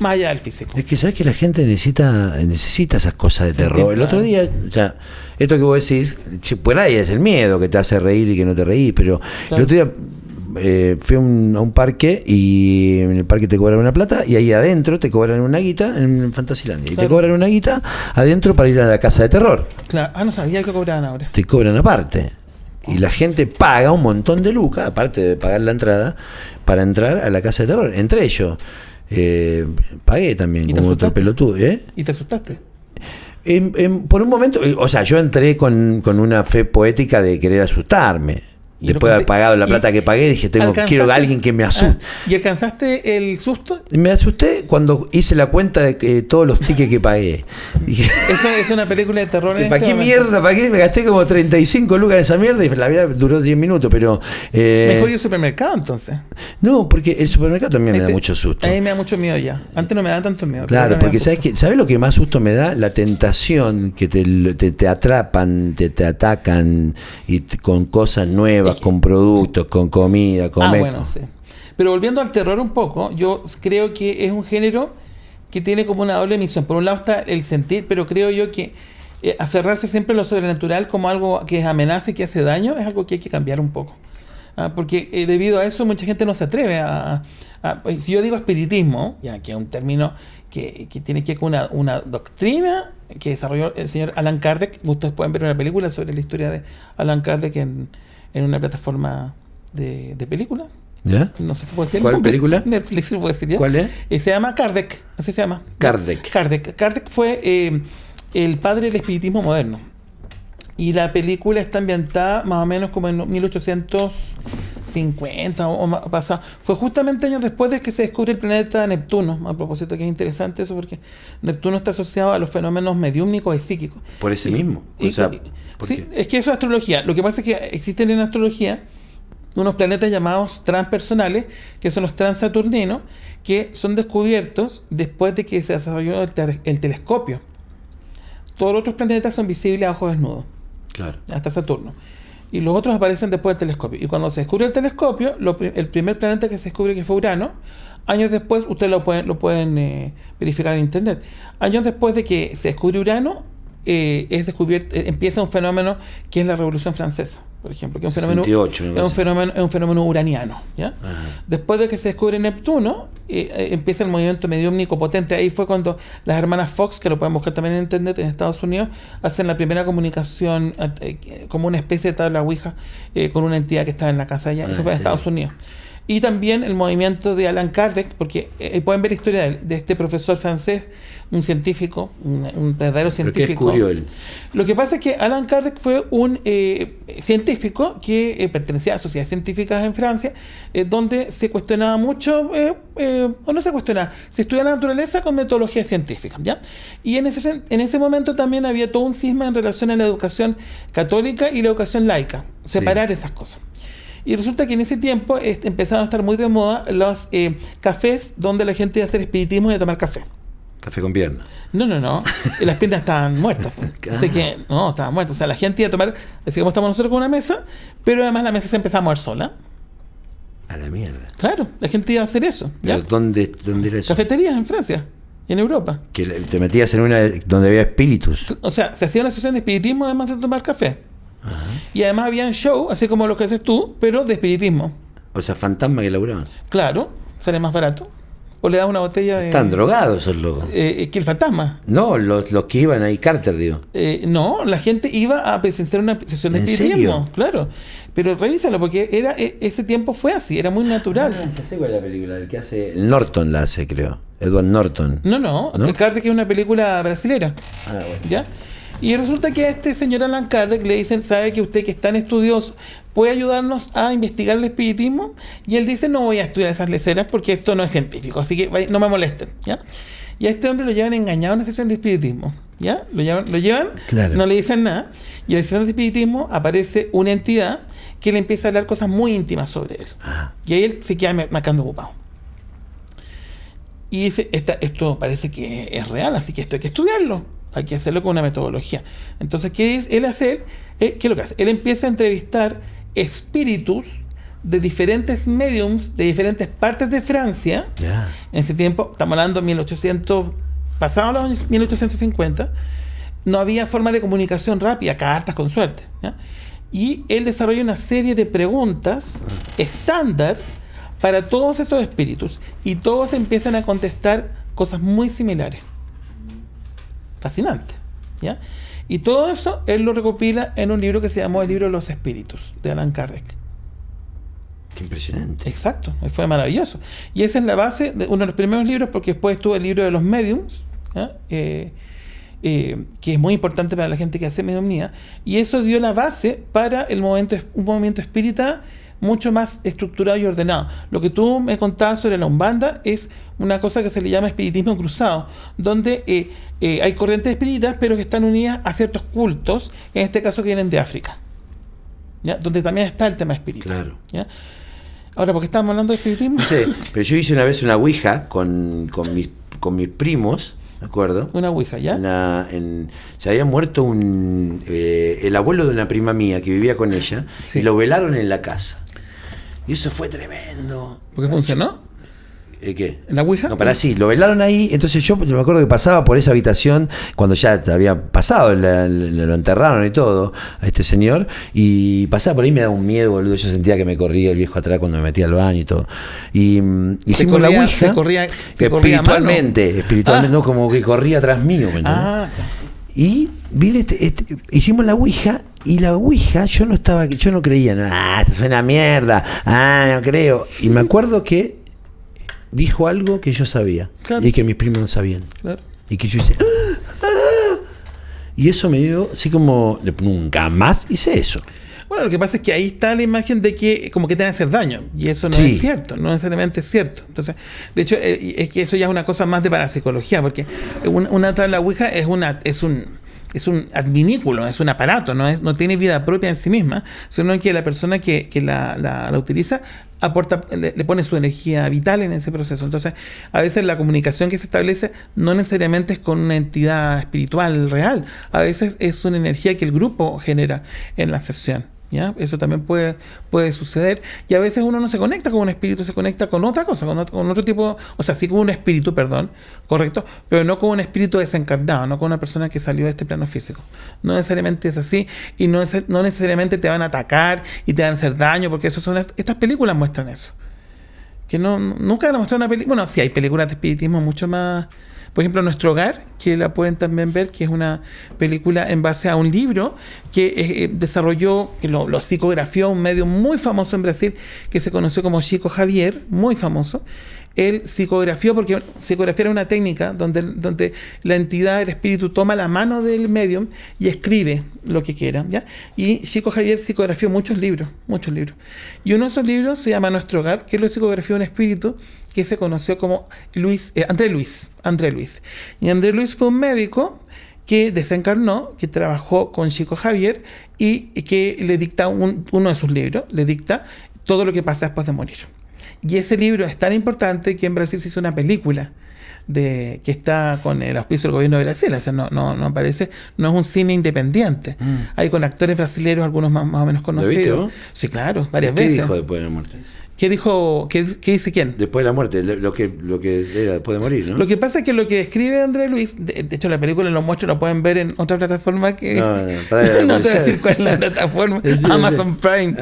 más allá del físico. Es que sabes que la gente necesita, necesita esas cosas de terror. El otro día, ya esto que vos decís, pues ahí es el miedo que te hace reír y que no te reís, pero el otro día eh, fui a un, parque y en el parque te cobran una plata y ahí adentro te cobran una guita en Fantasylandia Y te cobran una guita adentro para ir a la casa de terror. Claro, ah, no sabía que cobraban ahora. Te cobran aparte. Y la gente paga un montón de lucas, aparte de pagar la entrada, para entrar a la casa de terror. Entre ellos, eh, pagué también, como otro pelotudo. ¿eh? ¿Y te asustaste? por un momento, eh, o sea, yo entré con, con una fe poética de querer asustarme. Después de haber pagado la plata que pagué, dije, tengo, quiero a alguien que me ah, asuste. ¿Y alcanzaste el susto? Me asusté cuando hice la cuenta de que eh, todos los tickets que pagué. ¿Eso es una película de terror? ¿Para este qué mierda? ¿Para qué? Me gasté como 35 lucas en esa mierda y la vida duró 10 minutos, pero... Eh, Mejor ir al supermercado entonces. No, porque el supermercado también me da este, mucho susto. A mí me da mucho miedo ya. Antes no me da tanto miedo. Claro, porque ¿sabes, que, ¿sabes lo que más susto me da? La tentación que te, te, atrapan, te, te atacan y con cosas nuevas con productos, con comida, con... Ah, bueno, sí. Pero volviendo al terror un poco, yo creo que es un género que tiene como una doble misión. Por un lado está el sentir, pero creo yo que eh, aferrarse siempre a lo sobrenatural como algo que es amenaza y que hace daño es algo que hay que cambiar un poco. Ah, porque eh, debido a eso mucha gente no se atreve a... Pues, si yo digo espiritismo, ya que es un término que, tiene que ver con una, doctrina que desarrolló el señor Alan Kardec, ustedes pueden ver una película sobre la historia de Alan Kardec en, en una plataforma de, de película. ¿Ya? No sé si puede decir. ¿Cuál película? Netflix, ¿se puede decir ¿Cuál es? Eh, se llama Kardec, así se llama. Kardec. Kardec. Kardec fue eh, el padre del espiritismo moderno. Y la película está ambientada más o menos como en 1850 o, o pasado. Fue justamente años después de que se descubre el planeta Neptuno. A propósito, que es interesante eso porque Neptuno está asociado a los fenómenos mediúmnicos y psíquicos. Por ese mismo. sí, es que eso es astrología. Lo que pasa es que existen en astrología unos planetas llamados transpersonales, que son los transaturninos, que son descubiertos después de que se desarrolló el, el telescopio. Todos los otros planetas son visibles a ojos desnudos. Hasta Saturno. Y los otros aparecen después del telescopio. Y cuando se descubre el telescopio, el primer planeta que se descubre que fue Urano, años después, ustedes lo pueden, lo pueden eh, verificar en Internet, años después de que se descubre Urano, eh, es descubierto, eh, empieza un fenómeno que es la Revolución Francesa por ejemplo, que es un fenómeno, es un fenómeno, un fenómeno uraniano. ¿ya? Después de que se descubre Neptuno, eh, eh, empieza el movimiento medio potente. Ahí fue cuando las hermanas Fox, que lo pueden buscar también en internet en Estados Unidos, hacen la primera comunicación eh, como una especie de tabla Ouija con una entidad que estaba en la casa allá. Eso ah, fue en Estados Unidos y también el movimiento de Alan Kardec, porque eh, eh, pueden ver la historia de, este profesor francés, un científico, un, verdadero científico. Lo que pasa es que Alan Kardec fue un eh, científico que pertenecía a sociedades científicas en Francia, donde se cuestionaba mucho, o no se cuestionaba, se estudia la naturaleza con metodología científica. ¿ya? Y en ese, en ese momento también había todo un cisma en relación a la educación católica y la educación laica, separar esas cosas. Y resulta que en ese tiempo empezaron a estar muy de moda los eh, cafés donde la gente iba a hacer espiritismo y a tomar café. Café con piernas? No, no, no. Las piernas estaban muertas. Pues. Así que, no, estaban muertas. O sea, la gente iba a tomar, así como estamos nosotros con una mesa, pero además la mesa se empezaba a mover sola. A la mierda. Claro, la gente iba a hacer eso. dónde, dónde era eso? Cafeterías en Francia en Europa. Que te metías en una donde había espíritus. O sea, se hacía una sesión de espiritismo además de tomar café. Y además habían show, así como los que haces tú, pero de espiritismo. O sea, fantasma que laburaban. Claro, sale más barato. O le das una botella de. Están drogados esos locos. Eh, eh que el fantasma. No, los, los que iban ahí, Carter, digo. Eh, no, la gente iba a presenciar una sesión de espiritismo, claro. Pero revísalo, porque era e, ese tiempo fue así, era muy natural. no, sé cuál es la película, el que hace. el Norton la hace, creo. Edward Norton. No, no, El Carter, que es una película brasilera. Ah, bueno. ¿Ya? Y resulta que a este señor Alan Kardec le dicen, sabe que usted que es tan estudioso, ¿puede ayudarnos a investigar el espiritismo? Y él dice, no voy a estudiar esas leceras porque esto no es científico, así que no me molesten, ¿ya? Y a este hombre lo llevan engañado en una sesión de espiritismo, ¿ya? Lo llevan, lo llevan no le dicen nada. Y en la sesión de espiritismo aparece una entidad que le empieza a hablar cosas muy íntimas sobre él. Ah. Y ahí él se queda marcando ocupado. Y dice, esto parece que es real, así que esto hay que estudiarlo hay que hacerlo con una metodología. Entonces, ¿qué es él hacer? Eh, ¿Qué lo hace? Él empieza a entrevistar espíritus de diferentes mediums de diferentes partes de Francia. En ese tiempo, estamos hablando 1800, pasados los años 1850, no había forma de comunicación rápida, cartas con suerte. Y él desarrolla una serie de preguntas mm. estándar para todos esos espíritus y todos empiezan a contestar cosas muy similares fascinante. ¿ya? Y todo eso él lo recopila en un libro que se llamó El libro de los espíritus, de Alan Kardec. Qué impresionante. Exacto, fue maravilloso. Y esa es la base de uno de los primeros libros, porque después estuvo el libro de los mediums, eh, eh, que es muy importante para la gente que hace mediumnía, y eso dio la base para el movimiento, un movimiento espírita mucho más estructurado y ordenado. Lo que tú me contabas sobre la Umbanda es una cosa que se le llama espiritismo cruzado, donde eh, eh, hay corrientes espíritas, pero que están unidas a ciertos cultos, en este caso que vienen de África, donde también está el tema espíritu. Claro. Ahora, ¿por qué estamos hablando de espiritismo? No pero yo hice una vez una ouija con, mis, con mis primos. ¿De acuerdo? Una ouija, ¿ya? se había muerto un, eh, el abuelo de una prima mía que vivía con ella y lo velaron en la casa. Y eso fue tremendo. ¿por qué funcionó? ¿En eh, ¿Qué? ¿La Ouija? No, para sí, lo velaron ahí. Entonces yo me acuerdo que pasaba por esa habitación cuando ya había pasado, lo enterraron y todo a este señor. Y pasaba por ahí me daba un miedo, boludo. Yo sentía que me corría el viejo atrás cuando me metía al baño y todo. Y hicimos la Ouija. corría, espiritualmente, espiritualmente, ah. no como que corría atrás mío. Ah, y este, este, hicimos la Ouija y la Ouija yo no estaba, yo no creía, ah, eso fue una mierda, ah, no creo. Y me acuerdo que dijo algo que yo sabía y que mis primos no sabían. Y que yo hice. Ah, ah". Y eso me dio así como. Nunca más hice eso. Bueno, lo que pasa es que ahí está la imagen de que como que te van hacer daño. Y eso no es cierto, no necesariamente es cierto. Entonces, de hecho, eh, es que eso ya es una cosa más de parapsicología, porque una, tabla Ouija es una, es un es un adminículo, es un aparato, no, es, no tiene vida propia en sí misma, sino que la persona que, la, utiliza aporta, le, le, pone su energía vital en ese proceso. Entonces, a veces la comunicación que se establece no necesariamente es con una entidad espiritual real, a veces es una energía que el grupo genera en la sesión. ¿Ya? Eso también puede, puede suceder. Y a veces uno no se conecta con un espíritu, se conecta con otra cosa, con otro, tipo, o sea, sí con un espíritu, perdón, correcto, pero no con un espíritu desencarnado, no con una persona que salió de este plano físico. No necesariamente es así y no, no necesariamente te van a atacar y te van a hacer daño, porque eso son, estas películas muestran eso. Que no, nunca han mostrado una película, bueno, sí hay películas de espiritismo mucho más por ejemplo, Nuestro Hogar, que la pueden también ver, que es una película en base a un libro que eh, eh, desarrolló, que lo, psicografió un medio muy famoso en Brasil, que se conoció como Chico Javier, muy famoso. Él psicografió, porque psicografía era una técnica donde, donde la entidad, el espíritu, toma la mano del medium y escribe lo que quiera. ¿ya? Y Chico Javier psicografió muchos libros, muchos libros. Y uno de esos libros se llama Nuestro Hogar, que lo psicografió un espíritu que se conoció como Luis, eh, André Luis, André Luis. Y André Luis fue un médico que desencarnó, que trabajó con Chico Javier y que le dicta uno de sus libros, le dicta todo lo que pasa después de morir. Y ese libro es tan importante que en Brasil se hizo una película de, que está con el auspicio del gobierno de Brasil, o sea, no, no, no aparece, no es un cine independiente. Mm. Hay con actores brasileños, algunos más, más o menos conocidos. Sí, claro, varias veces. dijo después de la muerte? ¿Qué dijo? Qué, qué dice quién? Después de la muerte, lo que, lo que era después de morir, ¿no? Lo que pasa es que lo que describe Andrés Luis, de, hecho la película lo muestro, lo pueden ver en otra plataforma que... No, te voy a decir cuál es la plataforma, Amazon Prime.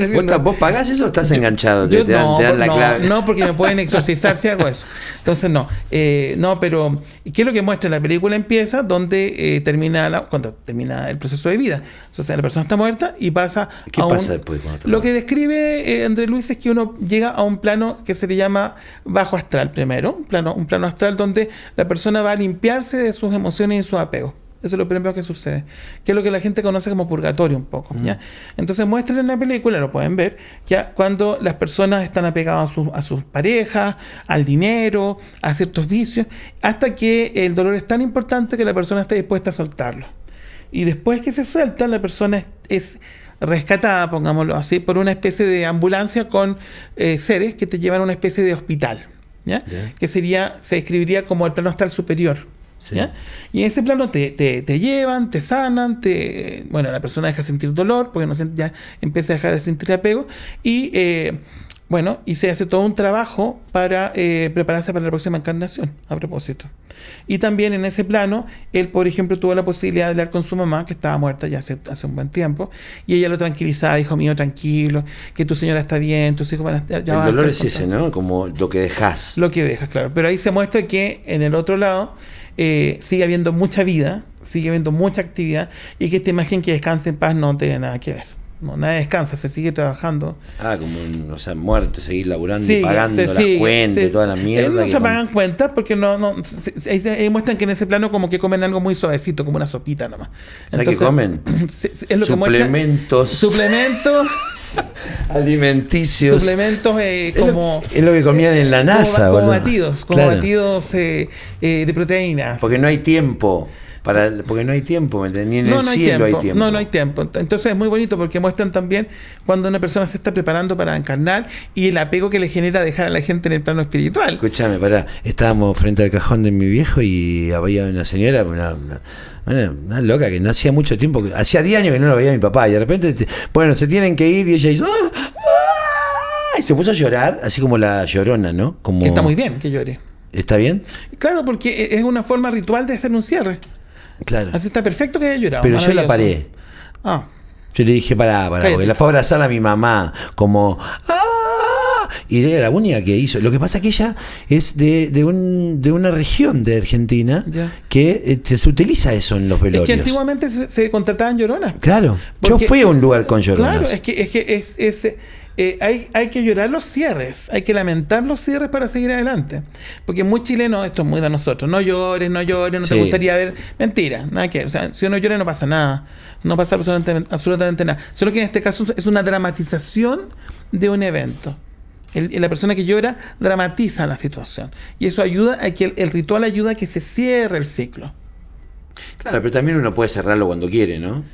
no ¿Vos pagás eso o estás enganchado? Yo, te, no, la no, clave. no, porque me pueden exorcizar si hago eso. Entonces no, eh, no, pero ¿qué es lo que muestra? La película empieza donde eh, termina la, cuando termina el proceso de vida. O sea, la persona está muerta y pasa... ¿Qué pasa después? lo que describe eh, André Luis es que uno llega a un plano que se le llama bajo astral primero, un plano, un plano astral donde la persona va a limpiarse de sus emociones y sus apegos. Eso es lo primero que sucede, que es lo que la gente conoce como purgatorio un poco. ¿ya? Entonces muestran en la película, lo pueden ver, ya cuando las personas están apegadas a, sus, parejas, al dinero, a ciertos vicios, hasta que el dolor es tan importante que la persona está dispuesta a soltarlo. Y después que se suelta, la persona es rescatada, pongámoslo así, por una especie de ambulancia con eh, seres que te llevan a una especie de hospital, ¿ya? que sería, se describiría como el plano astral superior. ¿Ya? Y en ese plano te, te, llevan, te sanan, te, bueno, la persona deja sentir dolor porque no ya empieza a dejar de sentir apego y eh, bueno, y se hace todo un trabajo para eh, prepararse para la próxima encarnación, a propósito. Y también en ese plano, él, por ejemplo, tuvo la posibilidad de hablar con su mamá, que estaba muerta ya hace, hace un buen tiempo, y ella lo tranquilizaba, hijo mío, tranquilo, que tu señora está bien, tus hijos van a estar... Ya el es ese, ¿no? Como lo que dejas. Lo que dejas, claro. Pero ahí se muestra que en el otro lado eh, sigue habiendo mucha vida, sigue habiendo mucha actividad, y que esta imagen que descanse en paz no tiene nada que ver. No, nadie descansa, se sigue trabajando. Ah, como o sea, muerto, seguir laburando y pagando las cuentas toda la mierda. Eh, no se pagan cuentas porque no, no se, muestran que en ese plano como que comen algo muy suavecito, como una sopita nomás. O sea, comen suplementos. suplementos. alimenticios. Suplementos eh, como. Es lo, que comían en la NASA, Como, batidos, como batidos eh, de proteínas. Porque no hay tiempo para porque no hay tiempo, en el cielo hay tiempo. No, no hay tiempo. Entonces es muy bonito porque muestran también cuando una persona se está preparando para encarnar y el apego que le genera dejar a la gente en el plano espiritual. Escúchame, pará, estábamos frente al cajón de mi viejo y había una señora, una, loca que no hacía mucho tiempo, hacía 10 años que no lo veía mi papá, y de repente, bueno, se tienen que ir, y ella dice ah, ah", y se puso a llorar, así como la llorona, ¿no? Como, Está muy bien que llore. ¿Está bien? Claro, porque e-, es una forma ritual de hacer un cierre. Claro. Así está perfecto que haya llorado. Pero yo la paré. Ah. Yo le dije, pará, pará, porque la fue a abrazar a mi mamá, como, ¡ah! Y era la única que hizo. Lo que pasa es que ella es de, una región de Argentina que eh, se, utiliza eso en los velorios. Es que antiguamente se, contrataban lloronas. Claro. yo fui a un lugar con lloronas. Claro, es que es, que es eh, hay, que llorar los cierres, hay que lamentar los cierres para seguir adelante. Porque muy chileno, esto es muy de nosotros, no llores, no llores, no te gustaría ver. Mentira, nada que O sea, si uno llora no pasa nada, no pasa absolutamente, absolutamente nada. Solo que en este caso es una dramatización de un evento. la persona que llora dramatiza la situación. Y eso ayuda a que el, el, ritual ayuda a que se cierre el ciclo. Claro, pero también uno puede cerrarlo cuando quiere, ¿no?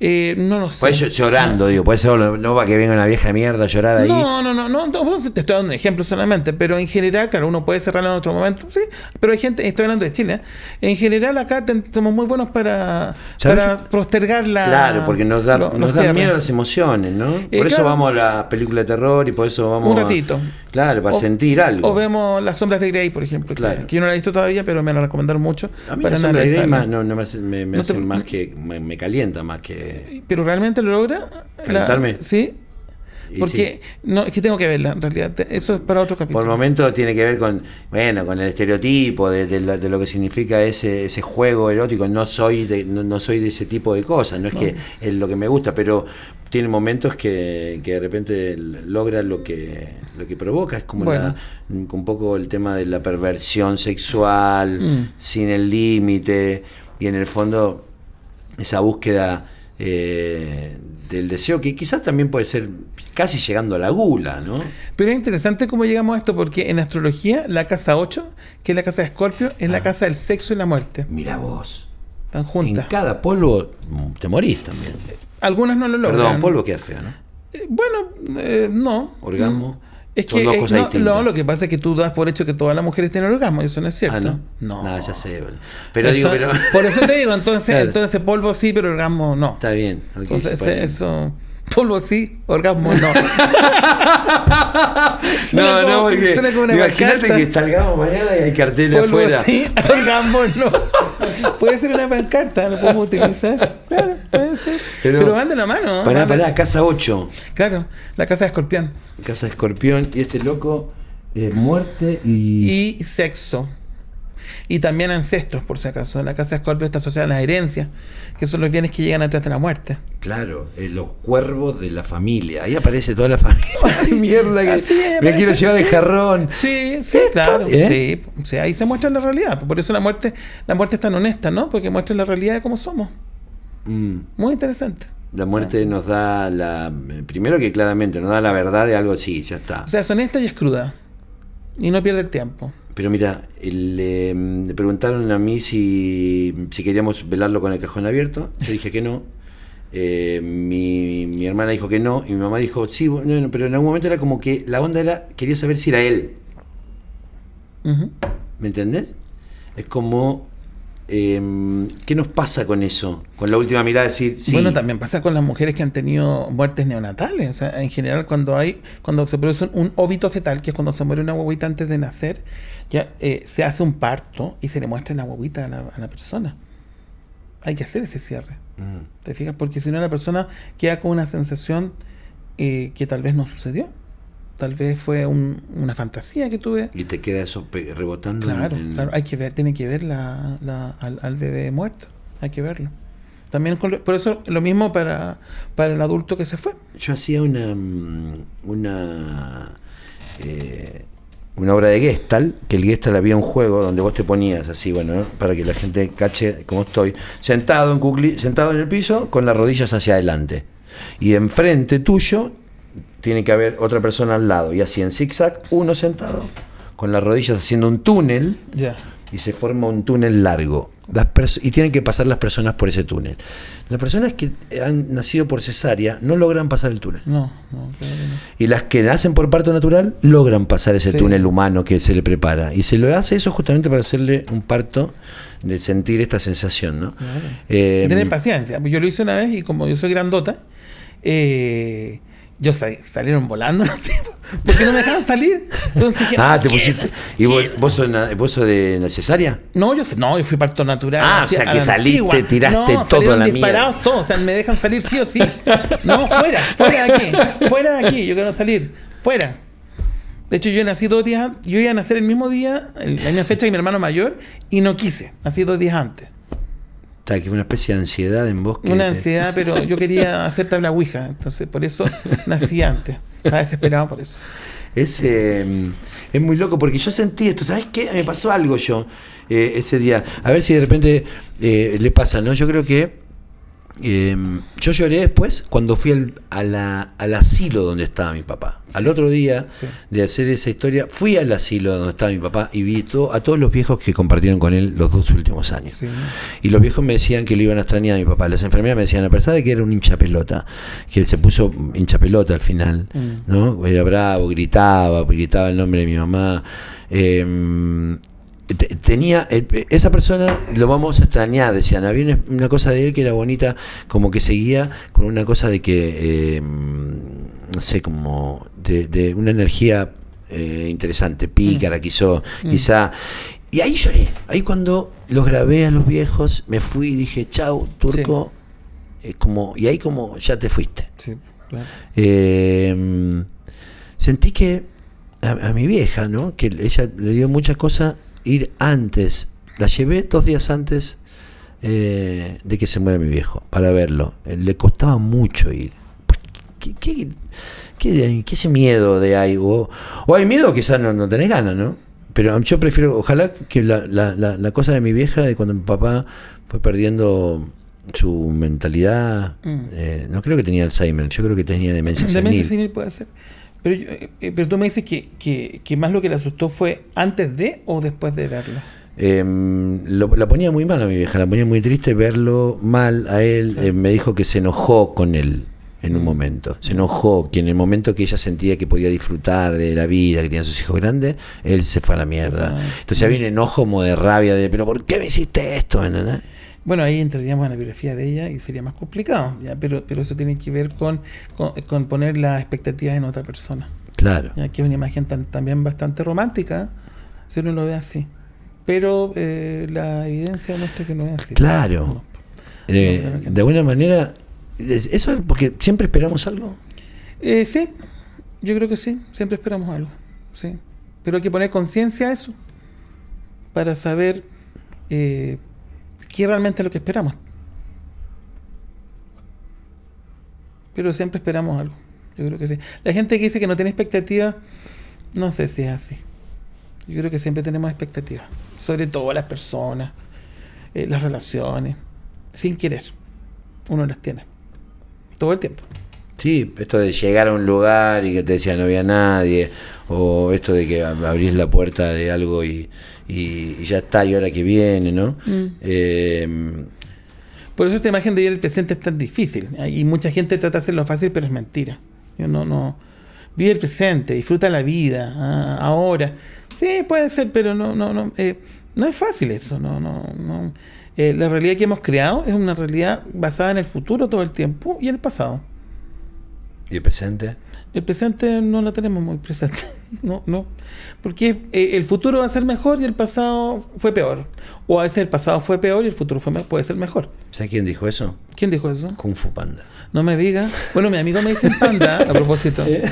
Eh, no lo sé. llorando, digo, puede ser no va que venga una vieja mierda a llorar ahí. No, no, no, no, te estoy dando un ejemplo solamente, pero en general, claro, uno puede cerrarlo en otro momento, sí, pero hay gente, estoy hablando de Chile, ¿eh? en general acá somos muy buenos para, para postergar la... Claro, porque nos da, nos da miedo las emociones, ¿no? Eh, por eso vamos a la película de terror y por eso vamos... Un ratito. claro, para sentir algo. O vemos Las sombras de Grey, por ejemplo, claro. que, yo no la he visto todavía, pero me la recomendaron mucho. A mí las de más, me, hacen más que, me calienta más que pero realmente lo logra. sí. Porque no, es que tengo que verla en realidad. Eso es para otro capítulo. Por el momento tiene que ver con, bueno, con el estereotipo de, lo que significa ese, ese juego erótico. No soy de, no, soy de ese tipo de cosas. No es que es lo que me gusta, pero tiene momentos que, de repente logra lo que lo que provoca. Es como un poco el tema de la perversión sexual, mm. sin el límite y en el fondo esa búsqueda eh, del deseo, que quizás también puede ser casi llegando a la gula, ¿no? Pero es interesante cómo llegamos a esto, porque en astrología la casa 8, que es la casa de Escorpio, es la ah. casa del sexo y la muerte. Mira vos. Están juntas. En cada polvo mm, te morís también. Algunas no lo logran. Perdón, polvo queda feo, ¿no? Eh, bueno, eh, no. Orgasmo. Es que no, lo que pasa es que tú das por hecho que todas las mujeres tienen orgasmo, y eso no es cierto. Ah, no. no. Ah, ya sé. Pero digo, pero... Por eso te digo, entonces, polvo sí, pero orgasmo no. Está bien. entonces, eso Ponlo sí, orgasmo no. no, no, porque. Imagínate que salgamos mañana y hay cartel Ponlo afuera. Así, orgasmo no. puede ser una pancarta, lo podemos utilizar. Claro, puede ser. Pero, manda la mano. Pará, pará, casa 8. Claro, la casa de escorpión. Casa de escorpión y este loco, eh, muerte y. Y sexo. Y también ancestros, por si acaso. En La casa de Scorpio está asociada a las herencias, que son los bienes que llegan atrás de la muerte. Claro, eh, los cuervos de la familia. Ahí aparece toda la familia. Mierda, me quiero llevar el jarrón. Sí, sí, claro. Sí, o sea, ahí se muestra la realidad. Por eso la muerte, la muerte es tan honesta, ¿no? Porque muestra la realidad de cómo somos. Mm. Muy interesante. La muerte ah. nos da la. Eh, primero que claramente nos da la verdad de algo así, ya está. O sea, es honesta y es cruda. Y no pierde el tiempo. Pero mira, em, le, preguntaron a mí si, queríamos velarlo con el cajón abierto. Yo dije que no. Eh, mi, mi, hermana dijo que no. Y mi mamá dijo, sí, pero en algún momento era como que la onda era, quería saber si era él. ¿Me entendés? Es como Em, ¿Qué nos pasa con eso? Con la última mirada, decir. Bueno, también pasa con las mujeres que han tenido muertes neonatales. O sea, en general, cuando hay, cuando se produce un óbito fetal, que es cuando se muere una guaguita antes de nacer, ya eh, se hace un parto y se le muestra la guaguita a la, persona. Hay que hacer ese cierre. Mm. ¿Te fijas? Porque si no, la persona queda con una sensación eh, que tal vez no sucedió. Tal vez fue una fantasía que tuve. Y te queda eso rebotando. Claro, claro. Hay que ver, tiene que ver la, al, bebé muerto. Hay que verlo. También por eso lo mismo para, para el adulto que se fue. Yo hacía una mm, una eh, una obra de gestal que el gestal había un juego donde vos te ponías así, bueno, para que la gente cache cómo estoy, sentado en, cucli, sentado en el piso con las rodillas hacia adelante. Y enfrente tuyo tiene que haber otra persona al lado. Y así en zigzag, uno sentado, con las rodillas haciendo un túnel. Y se forma un túnel largo. y tienen que pasar las personas por ese túnel. Las personas que han nacido por cesárea no logran pasar el túnel. Y las que nacen por parto natural logran pasar ese túnel humano que se le prepara. Y se lo hace eso justamente para hacerle un parto de sentir esta sensación, ¿no? Eh, tener paciencia. Yo lo hice una vez y como yo soy grandota, eh, yo salieron volando los tipos. Porque no me dejaban salir. Entonces ah, ah, te pusiste. ¿Y vos, sos, de necesaria? No, yo, no, yo fui parto natural. Ah, o sea, que saliste, tiraste todo a la mierda. o sea, me dejan salir sí o sí. No, fuera, fuera de aquí, fuera de aquí, yo quiero salir, fuera. De hecho, yo nací dos días, yo iba a nacer el mismo día, la misma fecha que mi hermano mayor, y no quise, nací dos días antes está que una especie de ansiedad en vos. una ansiedad, pero yo quería hacer la Ouija, entonces por eso nací antes. Estaba desesperado por eso. Es, em, es muy loco porque yo sentí esto, ¿sabes qué? Me pasó algo yo eh, ese día. A ver si de repente eh, le pasa, ¿no? Yo creo que eh, yo lloré después cuando fui al, al asilo donde estaba mi papá. al otro día de hacer esa historia, fui al asilo donde estaba mi papá y vi a todos los viejos que compartieron con él los dos últimos años. Y los viejos me decían que lo iban a extrañar a mi papá. Las enfermeras me decían, a pesar de que era un hincha pelota, que él se puso hincha pelota al final, mm. ¿no? Era bravo, gritaba, gritaba el nombre de mi mamá. Em, tenía eh, eh, esa persona lo vamos a extrañar decían había una, cosa de él que era bonita como que seguía con una cosa de que eh, no sé como de, una energía interesante pícara mm. quiso, mm. quizá y ahí lloré ahí cuando los grabé a los viejos me fui y dije chau turco como y ahí como ya te fuiste em, sentí que a, a, mi vieja, ¿no? Que ella le dio muchas cosas ir antes. La llevé dos días antes eh, de que se muera mi viejo, para verlo. Eh, le costaba mucho ir. ¿Qué, qué, ese miedo de algo? O hay miedo, quizás no, tenés ganas, ¿no? Pero yo prefiero, ojalá que la, la, la, cosa de mi vieja, de cuando mi papá fue perdiendo su mentalidad. Mm. Eh, no creo que tenía Alzheimer, yo creo que tenía demencia senil. Demencia senil puede ser. Pero, eh, eh, pero tú me dices que, que, que, más lo que le asustó fue antes de o después de verlo. Em, lo, la ponía muy mal a mi vieja, la ponía muy triste verlo mal a él. Em, me dijo que se enojó con él en un mm. momento. Se enojó, que en el momento que ella sentía que podía disfrutar de la vida, que tenía sus hijos grandes, él se fue a la mierda. Entonces había un enojo como de rabia, de, pero ¿por qué me hiciste esto? Bueno, ahí entraríamos en la biografía de ella y sería más complicado, ¿ya? Pero, eso tiene que ver con, con, poner las expectativas en otra persona. Claro. Aquí es una imagen también bastante romántica, si uno lo ve así. Pero eh, la evidencia muestra que no es así. Claro. Eh, de alguna manera, ¿eso es porque siempre esperamos algo? Eh, sí, yo creo que sí, siempre esperamos algo. Sí. Pero hay que poner conciencia a eso para saber. Eh, qué realmente es lo que esperamos. Pero siempre esperamos algo. Yo creo que sí. La gente que dice que no tiene expectativas, no sé si es así. Yo creo que siempre tenemos expectativas. Sobre todo las personas, eh, las relaciones. Sin querer. Uno las tiene. Todo el tiempo. Sí, esto de llegar a un lugar y que te decía no había nadie, o esto de que abrís la puerta de algo y, ya está, y ahora que viene, ¿no? Mm. Eh, por eso esta imagen de ir el presente es tan difícil. ¿eh? Y mucha gente trata de hacerlo fácil, pero es mentira. Yo no, no. Vive el presente, disfruta la vida, ah, ahora. Sí, puede ser, pero no, no, no. Eh, no es fácil eso, no, no, no. la realidad que hemos creado es una realidad basada en el futuro todo el tiempo y en el pasado. ¿Y el presente? El presente no la tenemos muy presente. No, no. Porque eh, el futuro va a ser mejor y el pasado fue peor. O a veces el pasado fue peor y el futuro fue puede ser mejor. ¿Sabes quién dijo eso? ¿Quién dijo eso? Kung Fu Panda. No me diga. Bueno, mi amigo me dice panda, a propósito. ¿Eh?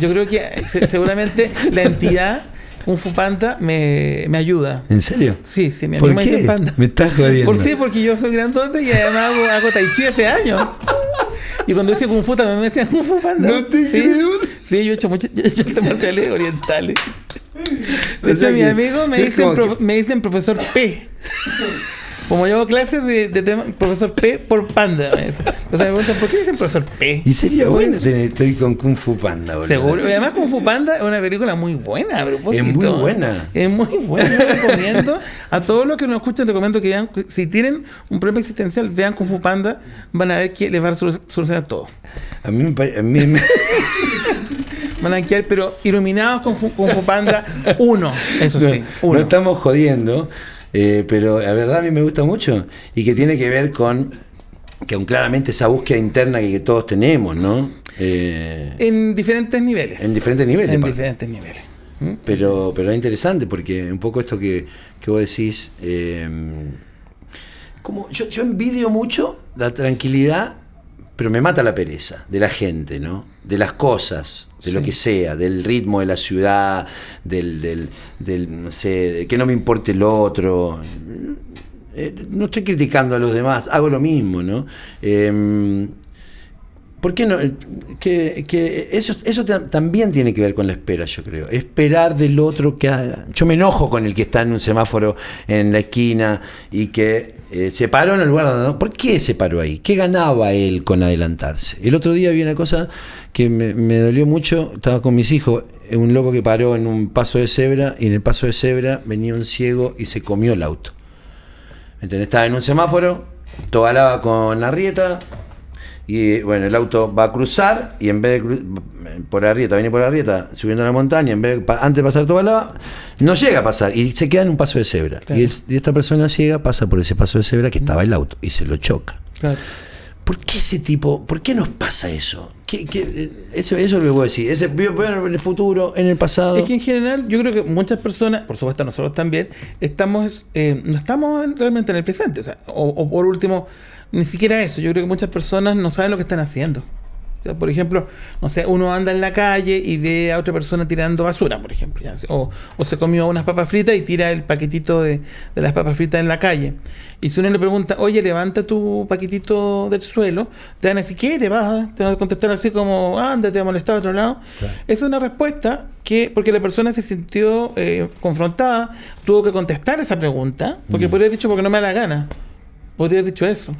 yo creo que eh, seguramente la entidad un Fupanda me, me ayuda. ¿En serio? Sí, sí, mi amigo me Me estás jodiendo. Por sí, porque yo soy grandote y además hago, tai chi hace años. Y cuando hice Kung Fu también me decían Kung Fu Panda. No te sí, Sí, yo he hecho muchas artes marciales orientales. De hecho, mis amigos me dicen, me dicen profesor P. Como llevo clases de, tema, profesor P por panda. O sea, me preguntan, ¿por qué dicen profesor P? Y sería pues, bueno tener, estoy con Kung Fu Panda, boludo. Seguro. Y además, Kung Fu Panda es una película muy buena, a propósito. Es muy buena. Es muy buena. Yo recomiendo a todos los que nos escuchan, recomiendo que vean, si tienen un problema existencial, vean Kung Fu Panda, van a ver que les va a solucionar todo. A mí me. A mí van a quedar, pero iluminados con, Kung Fu Panda uno eso sí. Uno. No estamos jodiendo, eh, pero la verdad a mí me gusta mucho y que tiene que ver con que aún claramente esa búsqueda interna que, todos tenemos, ¿no? Eh, en diferentes niveles. En diferentes niveles. En diferentes niveles. ¿Mm? Pero, pero es interesante porque un poco esto que, que vos decís, eh, como yo, yo envidio mucho la tranquilidad, pero me mata la pereza de la gente, ¿no? De las cosas de lo que sea, del ritmo de la ciudad, del, no sé, que no me importe el otro. Eh, no estoy criticando a los demás, hago lo mismo, ¿no? Em, ¿Por qué no? Que, eso, eso también tiene que ver con la espera, yo creo. Esperar del otro que haga. Yo me enojo con el que está en un semáforo en la esquina y que eh, se paró en el lugar donde... ¿Por qué se paró ahí? ¿Qué ganaba él con adelantarse? El otro día vi una cosa que me, dolió mucho, estaba con mis hijos, eh, un loco que paró en un paso de cebra y en el paso de cebra venía un ciego y se comió el auto. Entonces estaba en un semáforo, tobalaba con la rieta, y bueno, el auto va a cruzar y en vez de por Arrieta, viene por Arrieta, subiendo la montaña, en vez antes de pasar toda lado, no llega a pasar y se queda en un paso de cebra. Y, esta persona ciega pasa por ese paso de cebra que estaba el auto y se lo choca. ¿Por qué ese tipo, por qué nos pasa eso? ¿Qué, eso, eso es lo que voy a decir. Ese, en el futuro, en el pasado. Es que en general, yo creo que muchas personas, por supuesto nosotros también, estamos, eh, no estamos realmente en el presente. o por último, ni siquiera eso. Yo creo que muchas personas no saben lo que están haciendo. por ejemplo, no sé, uno anda en la calle y ve a otra persona tirando basura, por ejemplo. O, se comió unas papas fritas y tira el paquetito de, las papas fritas en la calle. Y si uno le pregunta, oye, levanta tu paquetito del suelo, te van a decir, ¿qué? Te vas, te van a contestar así como, anda, te va a molestar a otro lado. Es una respuesta que, porque la persona se sintió eh, confrontada, tuvo que contestar esa pregunta, porque mm. podría haber dicho, porque no me da la gana podría haber dicho eso.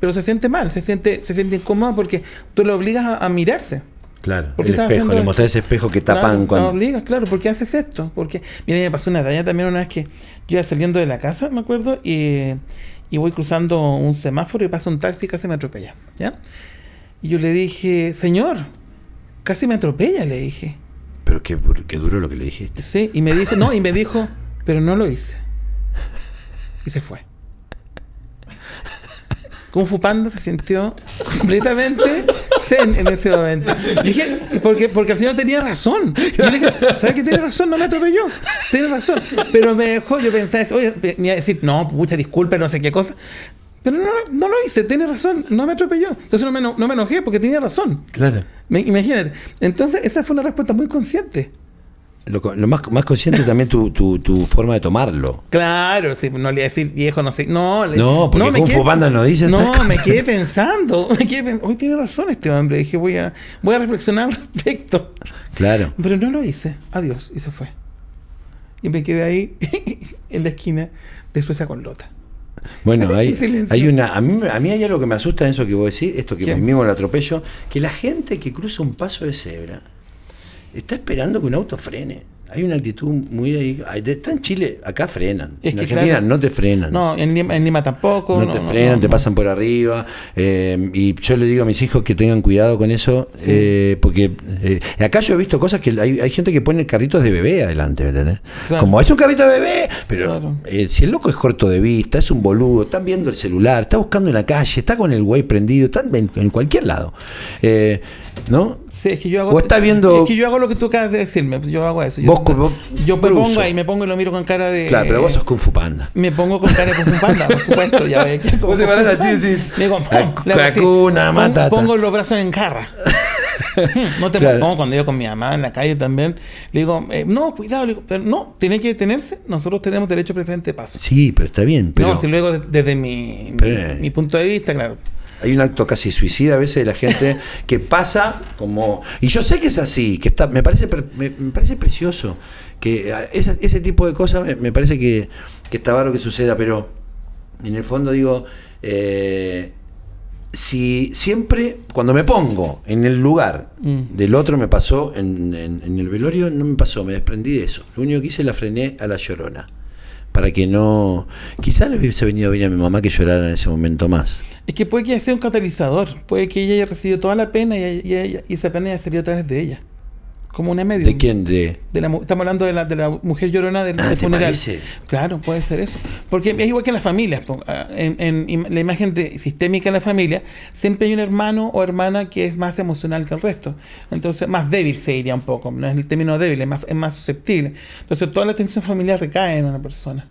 Pero se siente mal, se siente, se siente incómodo porque tú lo obligas a, mirarse. Claro, porque el espejo, le ese espejo que tapan claro, cuando. obligas, claro, porque haces esto. Porque, mira, me pasó una daña también una vez que yo iba saliendo de la casa, me acuerdo, y, voy cruzando un semáforo y pasa un taxi y casi me atropella. ¿ya? Y yo le dije, señor, casi me atropella, le dije. Pero qué, qué duro lo que le dije Sí, y me dijo, no, y me dijo, pero no lo hice. Y se fue. Kung Fu Panda se sintió completamente zen en ese momento. dije, porque, porque el señor tenía razón. ¿sabes qué? tiene razón? No me atropelló. Tiene razón. Pero me dejó, yo pensaba, oye, me iba a decir, no, mucha disculpa, no sé qué cosa. Pero no, no, lo hice, tiene razón, no me atropelló. Entonces no me, no me enojé porque tenía razón. Claro. imagínate. Entonces esa fue una respuesta muy consciente lo, más, más consciente también tu, tu, forma de tomarlo. Claro, sí, no le a decir viejo, no sé. No, no porque un me no dice No, me quedé pensando. Me quedé Hoy tiene razón este hombre. Dije, voy a, voy a reflexionar al respecto. Claro. Pero no lo hice. Adiós. Y se fue. Y me quedé ahí, en la esquina de Suecia con Lota. Bueno, hay, hay una. A mí, a mí, hay algo que me asusta en eso que vos decís, esto que mismo lo atropello, que la gente que cruza un paso de cebra está esperando que un auto frene. Hay una actitud muy ahí. Está en Chile, acá frenan. Es en Argentina no te frenan. No, en Lima, tampoco. No, te frenan, te pasan por arriba. Eh, y yo le digo a mis hijos que tengan cuidado con eso. Eh, porque eh, acá yo he visto cosas que hay, gente que pone carritos de bebé adelante, ¿verdad? Como es un carrito de bebé. Pero si el loco es corto de vista, es un boludo, están viendo el celular, está buscando en la calle, está con el güey prendido, está en cualquier lado. ¿No? Sí, es que yo hago. viendo... Es que yo hago lo que tú acabas de decirme. Pues yo hago eso. Vos, yo, yo me pongo ahí, me pongo y lo miro con cara de. Claro, pero vos sos eh, Kung Fu Panda. Me pongo con cara de Kung Fu Panda, por supuesto. Ya ves. te paras así, sí. Pongo los brazos en garra no te pongo cuando yo con mi mamá en la calle también. Le digo, eh, no, cuidado. Le digo, pero no, tiene que detenerse. Nosotros tenemos derecho preferente de paso. Sí, pero está bien. Pero... No, si luego desde mi, eh. mi punto de vista, claro. Hay un acto casi suicida a veces de la gente que pasa como... Y yo sé que es así, que está, me, parece, me, parece precioso, que ah, ese, ese tipo de cosas me, parece que, que está raro que suceda, pero en el fondo digo, eh, si siempre, cuando me pongo en el lugar mm. del otro, me pasó en, en, el velorio, no me pasó, me desprendí de eso. Lo único que hice la frené a la llorona. Para que no. Quizás le hubiese venido bien a mi mamá que llorara en ese momento más. Es que puede que sea un catalizador, puede que ella haya recibido toda la pena y, esa pena haya salido a través de ella. Como una media. ¿De quién? De... la, estamos hablando de la, de la mujer llorona del, ah, funeral. Claro, puede ser eso. Porque es igual que en las familias. Ah, en, la imagen sistémica de la familia, siempre hay un hermano o hermana que es más emocional que el resto. Entonces, más débil se iría un poco. No es el término débil, es más, es más susceptible. Entonces, toda la tensión familiar recae en una persona.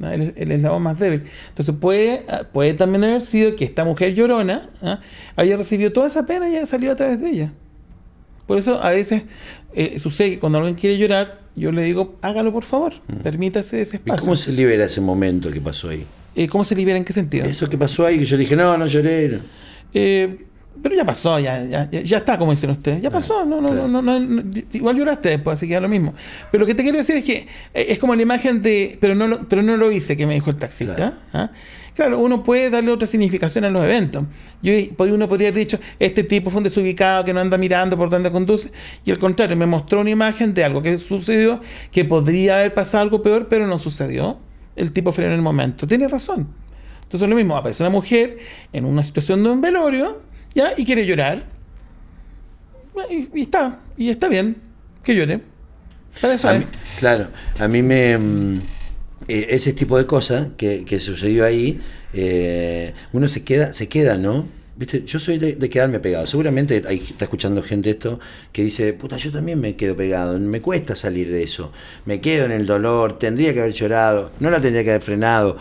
El, eslabón más débil. Entonces puede, ah, puede también haber sido que esta mujer llorona ¿ah? haya recibido toda esa pena y haya salido a través de ella. Por eso a veces eh, sucede que cuando alguien quiere llorar, yo le digo, hágalo por favor, mm. permítase ese espacio. ¿Y cómo se libera ese momento que pasó ahí? Eh, ¿Cómo se libera en qué sentido? Eso que pasó ahí, que yo dije, no, no lloré. Eh, pero ya pasó, ya, ya, ya está, como dicen ustedes. Ya pasó, no, no, no, Igual lloraste después, así que es lo mismo. Pero lo que te quiero decir es que eh, es como la imagen de. Pero no lo, pero no lo hice, que me dijo el taxista. Claro. ¿ah? uno puede darle otra significación a los eventos. Yo, eh, uno podría haber dicho, este tipo fue un desubicado que no anda mirando por donde conduce. Y al contrario, me mostró una imagen de algo que sucedió, que podría haber pasado algo peor, pero no sucedió. El tipo frenó en el momento. Tiene razón. Entonces, lo mismo, aparece una mujer en una situación de un velorio ¿Ya? Y quiere llorar. Y, está. Y está bien. Que llore. Para eso claro. A mí me... Mm, eh, ese tipo de cosas que, que, sucedió ahí, eh, uno se queda, se queda, ¿no? ¿Viste? Yo soy de, quedarme pegado. Seguramente hay, está escuchando gente esto que dice, puta, yo también me quedo pegado, me cuesta salir de eso, me quedo en el dolor, tendría que haber llorado, no la tendría que haber frenado.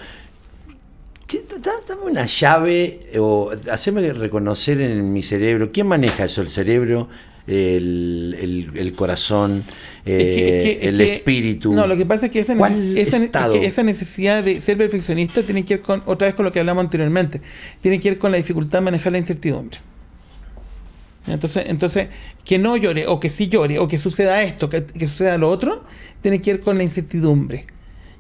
Dame una llave o haceme reconocer en mi cerebro. ¿Quién maneja eso? ¿El cerebro? El, corazón, eh, el espíritu. No, lo que pasa es que esa, esa, necesidad de ser perfeccionista tiene que ver con, otra vez con lo que hablamos anteriormente, tiene que ver con la dificultad de manejar la incertidumbre. Entonces, entonces que no llore, o que sí llore, o que suceda esto, que, que suceda lo otro, tiene que ver con la incertidumbre.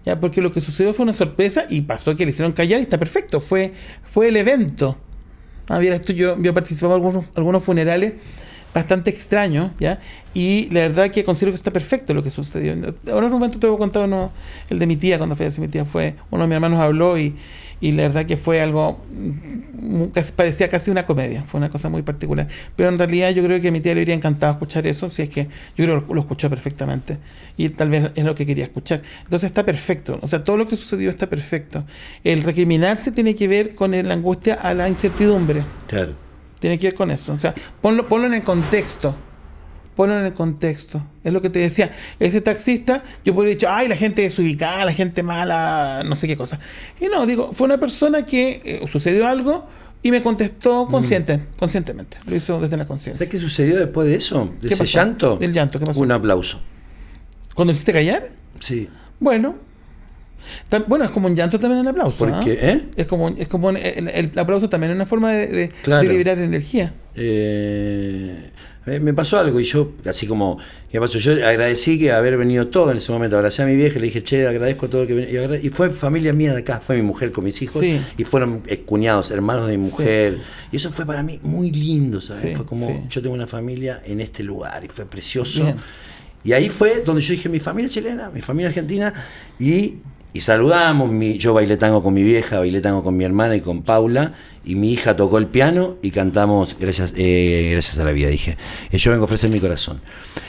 Ya, porque lo que sucedió fue una sorpresa y pasó que le hicieron callar y está perfecto. Fue, fue el evento. había ah, ver, esto yo, participaba en algunos, algunos funerales bastante extraño, ¿ya? Y la verdad que considero que está perfecto lo que sucedió. Ahora en un momento te voy a contar uno, el de mi tía, cuando falleció mi tía, fue, uno de mis hermanos habló y, y la verdad que fue algo, mm, mm, parecía casi una comedia, fue una cosa muy particular. Pero en realidad yo creo que a mi tía le hubiera encantado escuchar eso, si es que yo creo lo, lo escuchó perfectamente y tal vez es lo que quería escuchar. Entonces está perfecto, o sea, todo lo que sucedió está perfecto. El recriminarse tiene que ver con la angustia a la incertidumbre. Claro. Tiene que ir con eso. O sea, ponlo, ponlo en el contexto. Ponlo en el contexto. Es lo que te decía. Ese taxista, yo podría haber dicho, ay, la gente desubicada, la gente mala, no sé qué cosa. Y no, digo, fue una persona que eh, sucedió algo y me contestó mm. consciente, conscientemente. Lo hizo desde la conciencia. ¿Sabes qué sucedió después de eso? ¿De ese llanto? Del llanto, ¿qué pasó? Un aplauso. ¿Cuando hiciste callar? Sí. Bueno, bueno, es como un llanto también el aplauso. ¿Por ¿ah? qué? ¿Eh? Es como, es como el, aplauso también es una forma de, liberar energía. Eh, me pasó algo y yo, así como, ¿qué pasó? Yo agradecí que haber venido todo en ese momento. Abracé a mi vieja, le dije, che, agradezco todo que y, y fue familia mía de acá, fue mi mujer con mis hijos. Y fueron cuñados, hermanos de mi mujer. Y eso fue para mí muy lindo, ¿sabes? fue como, yo tengo una familia en este lugar y fue precioso. Y ahí fue donde yo dije, mi familia chilena, mi familia argentina, y y saludamos, mi, yo bailé tango con mi vieja, bailé tango con mi hermana y con Paula, y mi hija tocó el piano y cantamos gracias, eh, gracias a la vida, dije. Y eh, yo vengo a ofrecer mi corazón.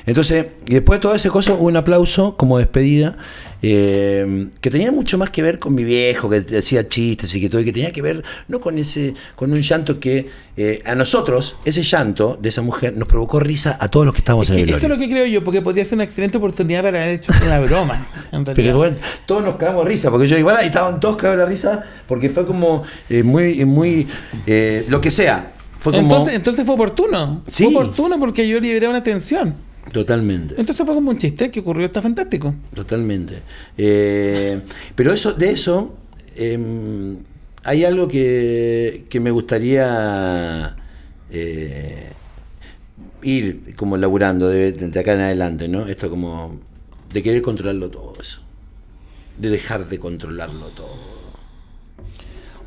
Entonces, y después de todo ese cosa, hubo un aplauso como despedida, eh, que tenía mucho más que ver con mi viejo, que decía chistes y que todo, y que tenía que ver no con ese, con un llanto que a nosotros, ese llanto de esa mujer nos provocó risa a todos los que estábamos en el Eso es lo que creo yo, porque podría ser una excelente oportunidad para haber hecho una broma. Pero bueno, todos nos cagamos risa, porque yo igual ahí estaban todos cagados la risa, porque fue como muy, muy eh, lo que sea. entonces, fue oportuno. Fue oportuno porque yo liberé una tensión. Totalmente. Entonces fue como un chiste que ocurrió, está fantástico. Totalmente. Eh, pero eso, de eso, em, hay algo que, me gustaría eh, ir como laburando de, acá en adelante, ¿no? Esto como de querer controlarlo todo eso. De dejar de controlarlo todo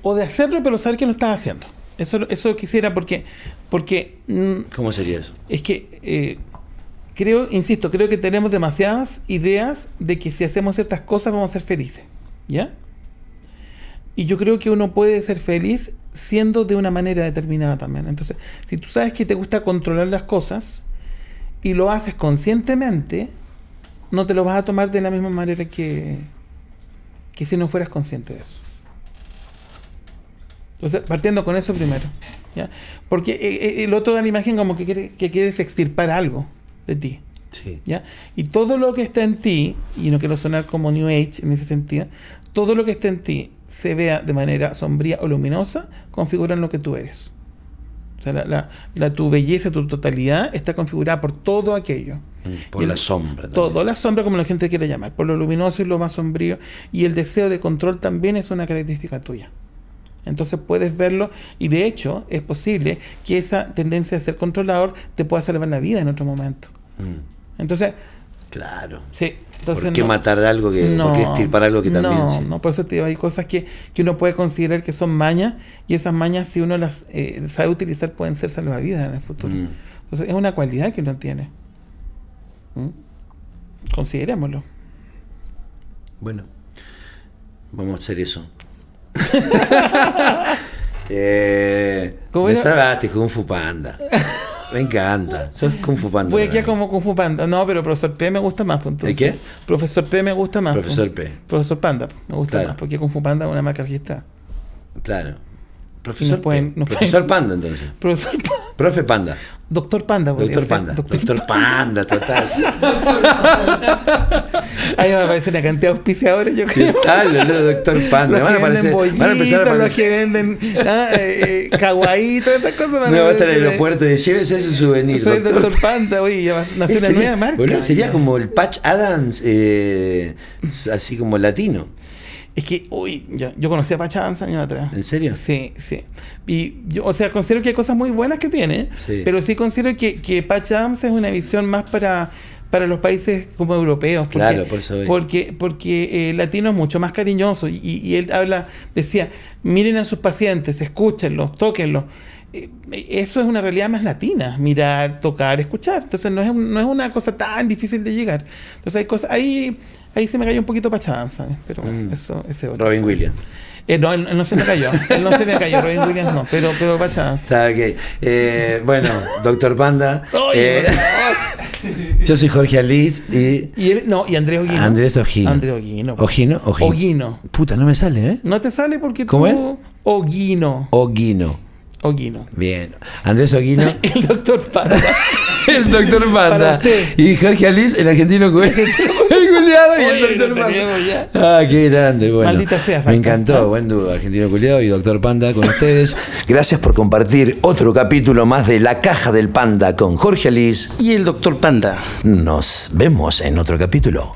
o de hacerlo pero saber que lo estás haciendo. Eso, eso quisiera porque... porque mm, ¿Cómo sería eso? Es que eh, creo, insisto, creo que tenemos demasiadas ideas de que si hacemos ciertas cosas vamos a ser felices. ¿Ya? Y yo creo que uno puede ser feliz siendo de una manera determinada también. Entonces, si tú sabes que te gusta controlar las cosas y lo haces conscientemente, no te lo vas a tomar de la misma manera que, que si no fueras consciente de eso. Entonces, partiendo con eso primero. ¿ya? Porque eh, eh, el otro da la imagen como que, quiere, que quieres extirpar algo de ti. ¿ya? Y todo lo que está en ti, y no quiero sonar como New Age en ese sentido, todo lo que está en ti se vea de manera sombría o luminosa, en lo que tú eres. O sea, la, tu belleza, tu totalidad está configurada por todo aquello. Mm, por la sombra. Todo, la sombra como la gente quiere llamar, por lo luminoso y lo más sombrío. Y el deseo de control también es una característica tuya. Entonces puedes verlo y de hecho es posible que esa tendencia de ser controlador te pueda salvar la vida en otro momento. Mm. Entonces... Claro. Sí. Entonces, ¿Por matar algo que no, ¿por estirpar algo que también? No, no, por eso hay cosas que, uno puede considerar que son mañas y esas mañas si uno las eh, sabe utilizar pueden ser salvavidas en el futuro. Mm. Entonces es una cualidad que uno tiene. ¿Mm? Considerémoslo. Bueno, vamos a hacer eso. eh, ¿Cómo me salvaste, Kung Fu Panda. Me encanta. Sos Kung Fu Panda. Voy aquí como Kung Fu Panda. No, pero Profesor P me gusta más. ¿y pues, qué? Profesor P me gusta más. Profesor pues. P. Profesor Panda. Me gusta más porque Kung Fu Panda es una marca registrada. Claro. Profesor, P profesor Panda, entonces. Profesor Panda. Profe Panda. Doctor Panda, Doctor Panda. Doctor, Doctor Panda. total. Ahí va a aparecer una cantidad de auspiciadores, yo creo. Tal, Doctor Panda. Los van, a aparecer, van a empezar a Los que venden ah, eh, eh, todas esas cosas. Van a vas el aeropuerto y lleves ese souvenir. Soy doctor. el Doctor Panda, güey. nació una este nueva marca. Bueno, sería como el Patch Adams, eh, así como latino. Es que, uy, yo, conocí a Pacham años atrás. ¿En serio? Sí, sí. Y yo, o sea, considero que hay cosas muy buenas que tiene, pero sí considero que, que es una visión más para para los países como europeos. claro, por eso Porque, porque eh, el latino es mucho más cariñoso y, él habla, decía, miren a sus pacientes, escúchenlos, tóquenlos. Eh, eso es una realidad más latina, mirar, tocar, escuchar. Entonces no es, no es una cosa tan difícil de llegar. Entonces hay cosas, hay Ahí se me cayó un poquito Pacham, ¿sabes? Pero mm. eso, ese otro. Robin Williams. Eh, no, él, no se me cayó. él no se me cayó, Robin Williams no, pero, pero Está ok. Eh, bueno, Doctor Panda. Eh, yo soy Jorge Alice y. y no, y Andrés Oguino. Andrés Oguino. Andrés Oguino. Oguino. Puta, no me sale, ¿eh? No te sale porque ¿Cómo tú. Es? Oguino. Oguino. Oguino. Bien. Andrés Oguino. El doctor Panda. el doctor Panda. Y Jorge Alice, el argentino culeado. y el doctor Panda. Ah, qué grande. Bueno, Maldita sea, Me encantó. Buen dúo, argentino culeado y doctor Panda con ustedes. Gracias por compartir otro capítulo más de La Caja del Panda con Jorge Alice. Y el doctor Panda. Nos vemos en otro capítulo.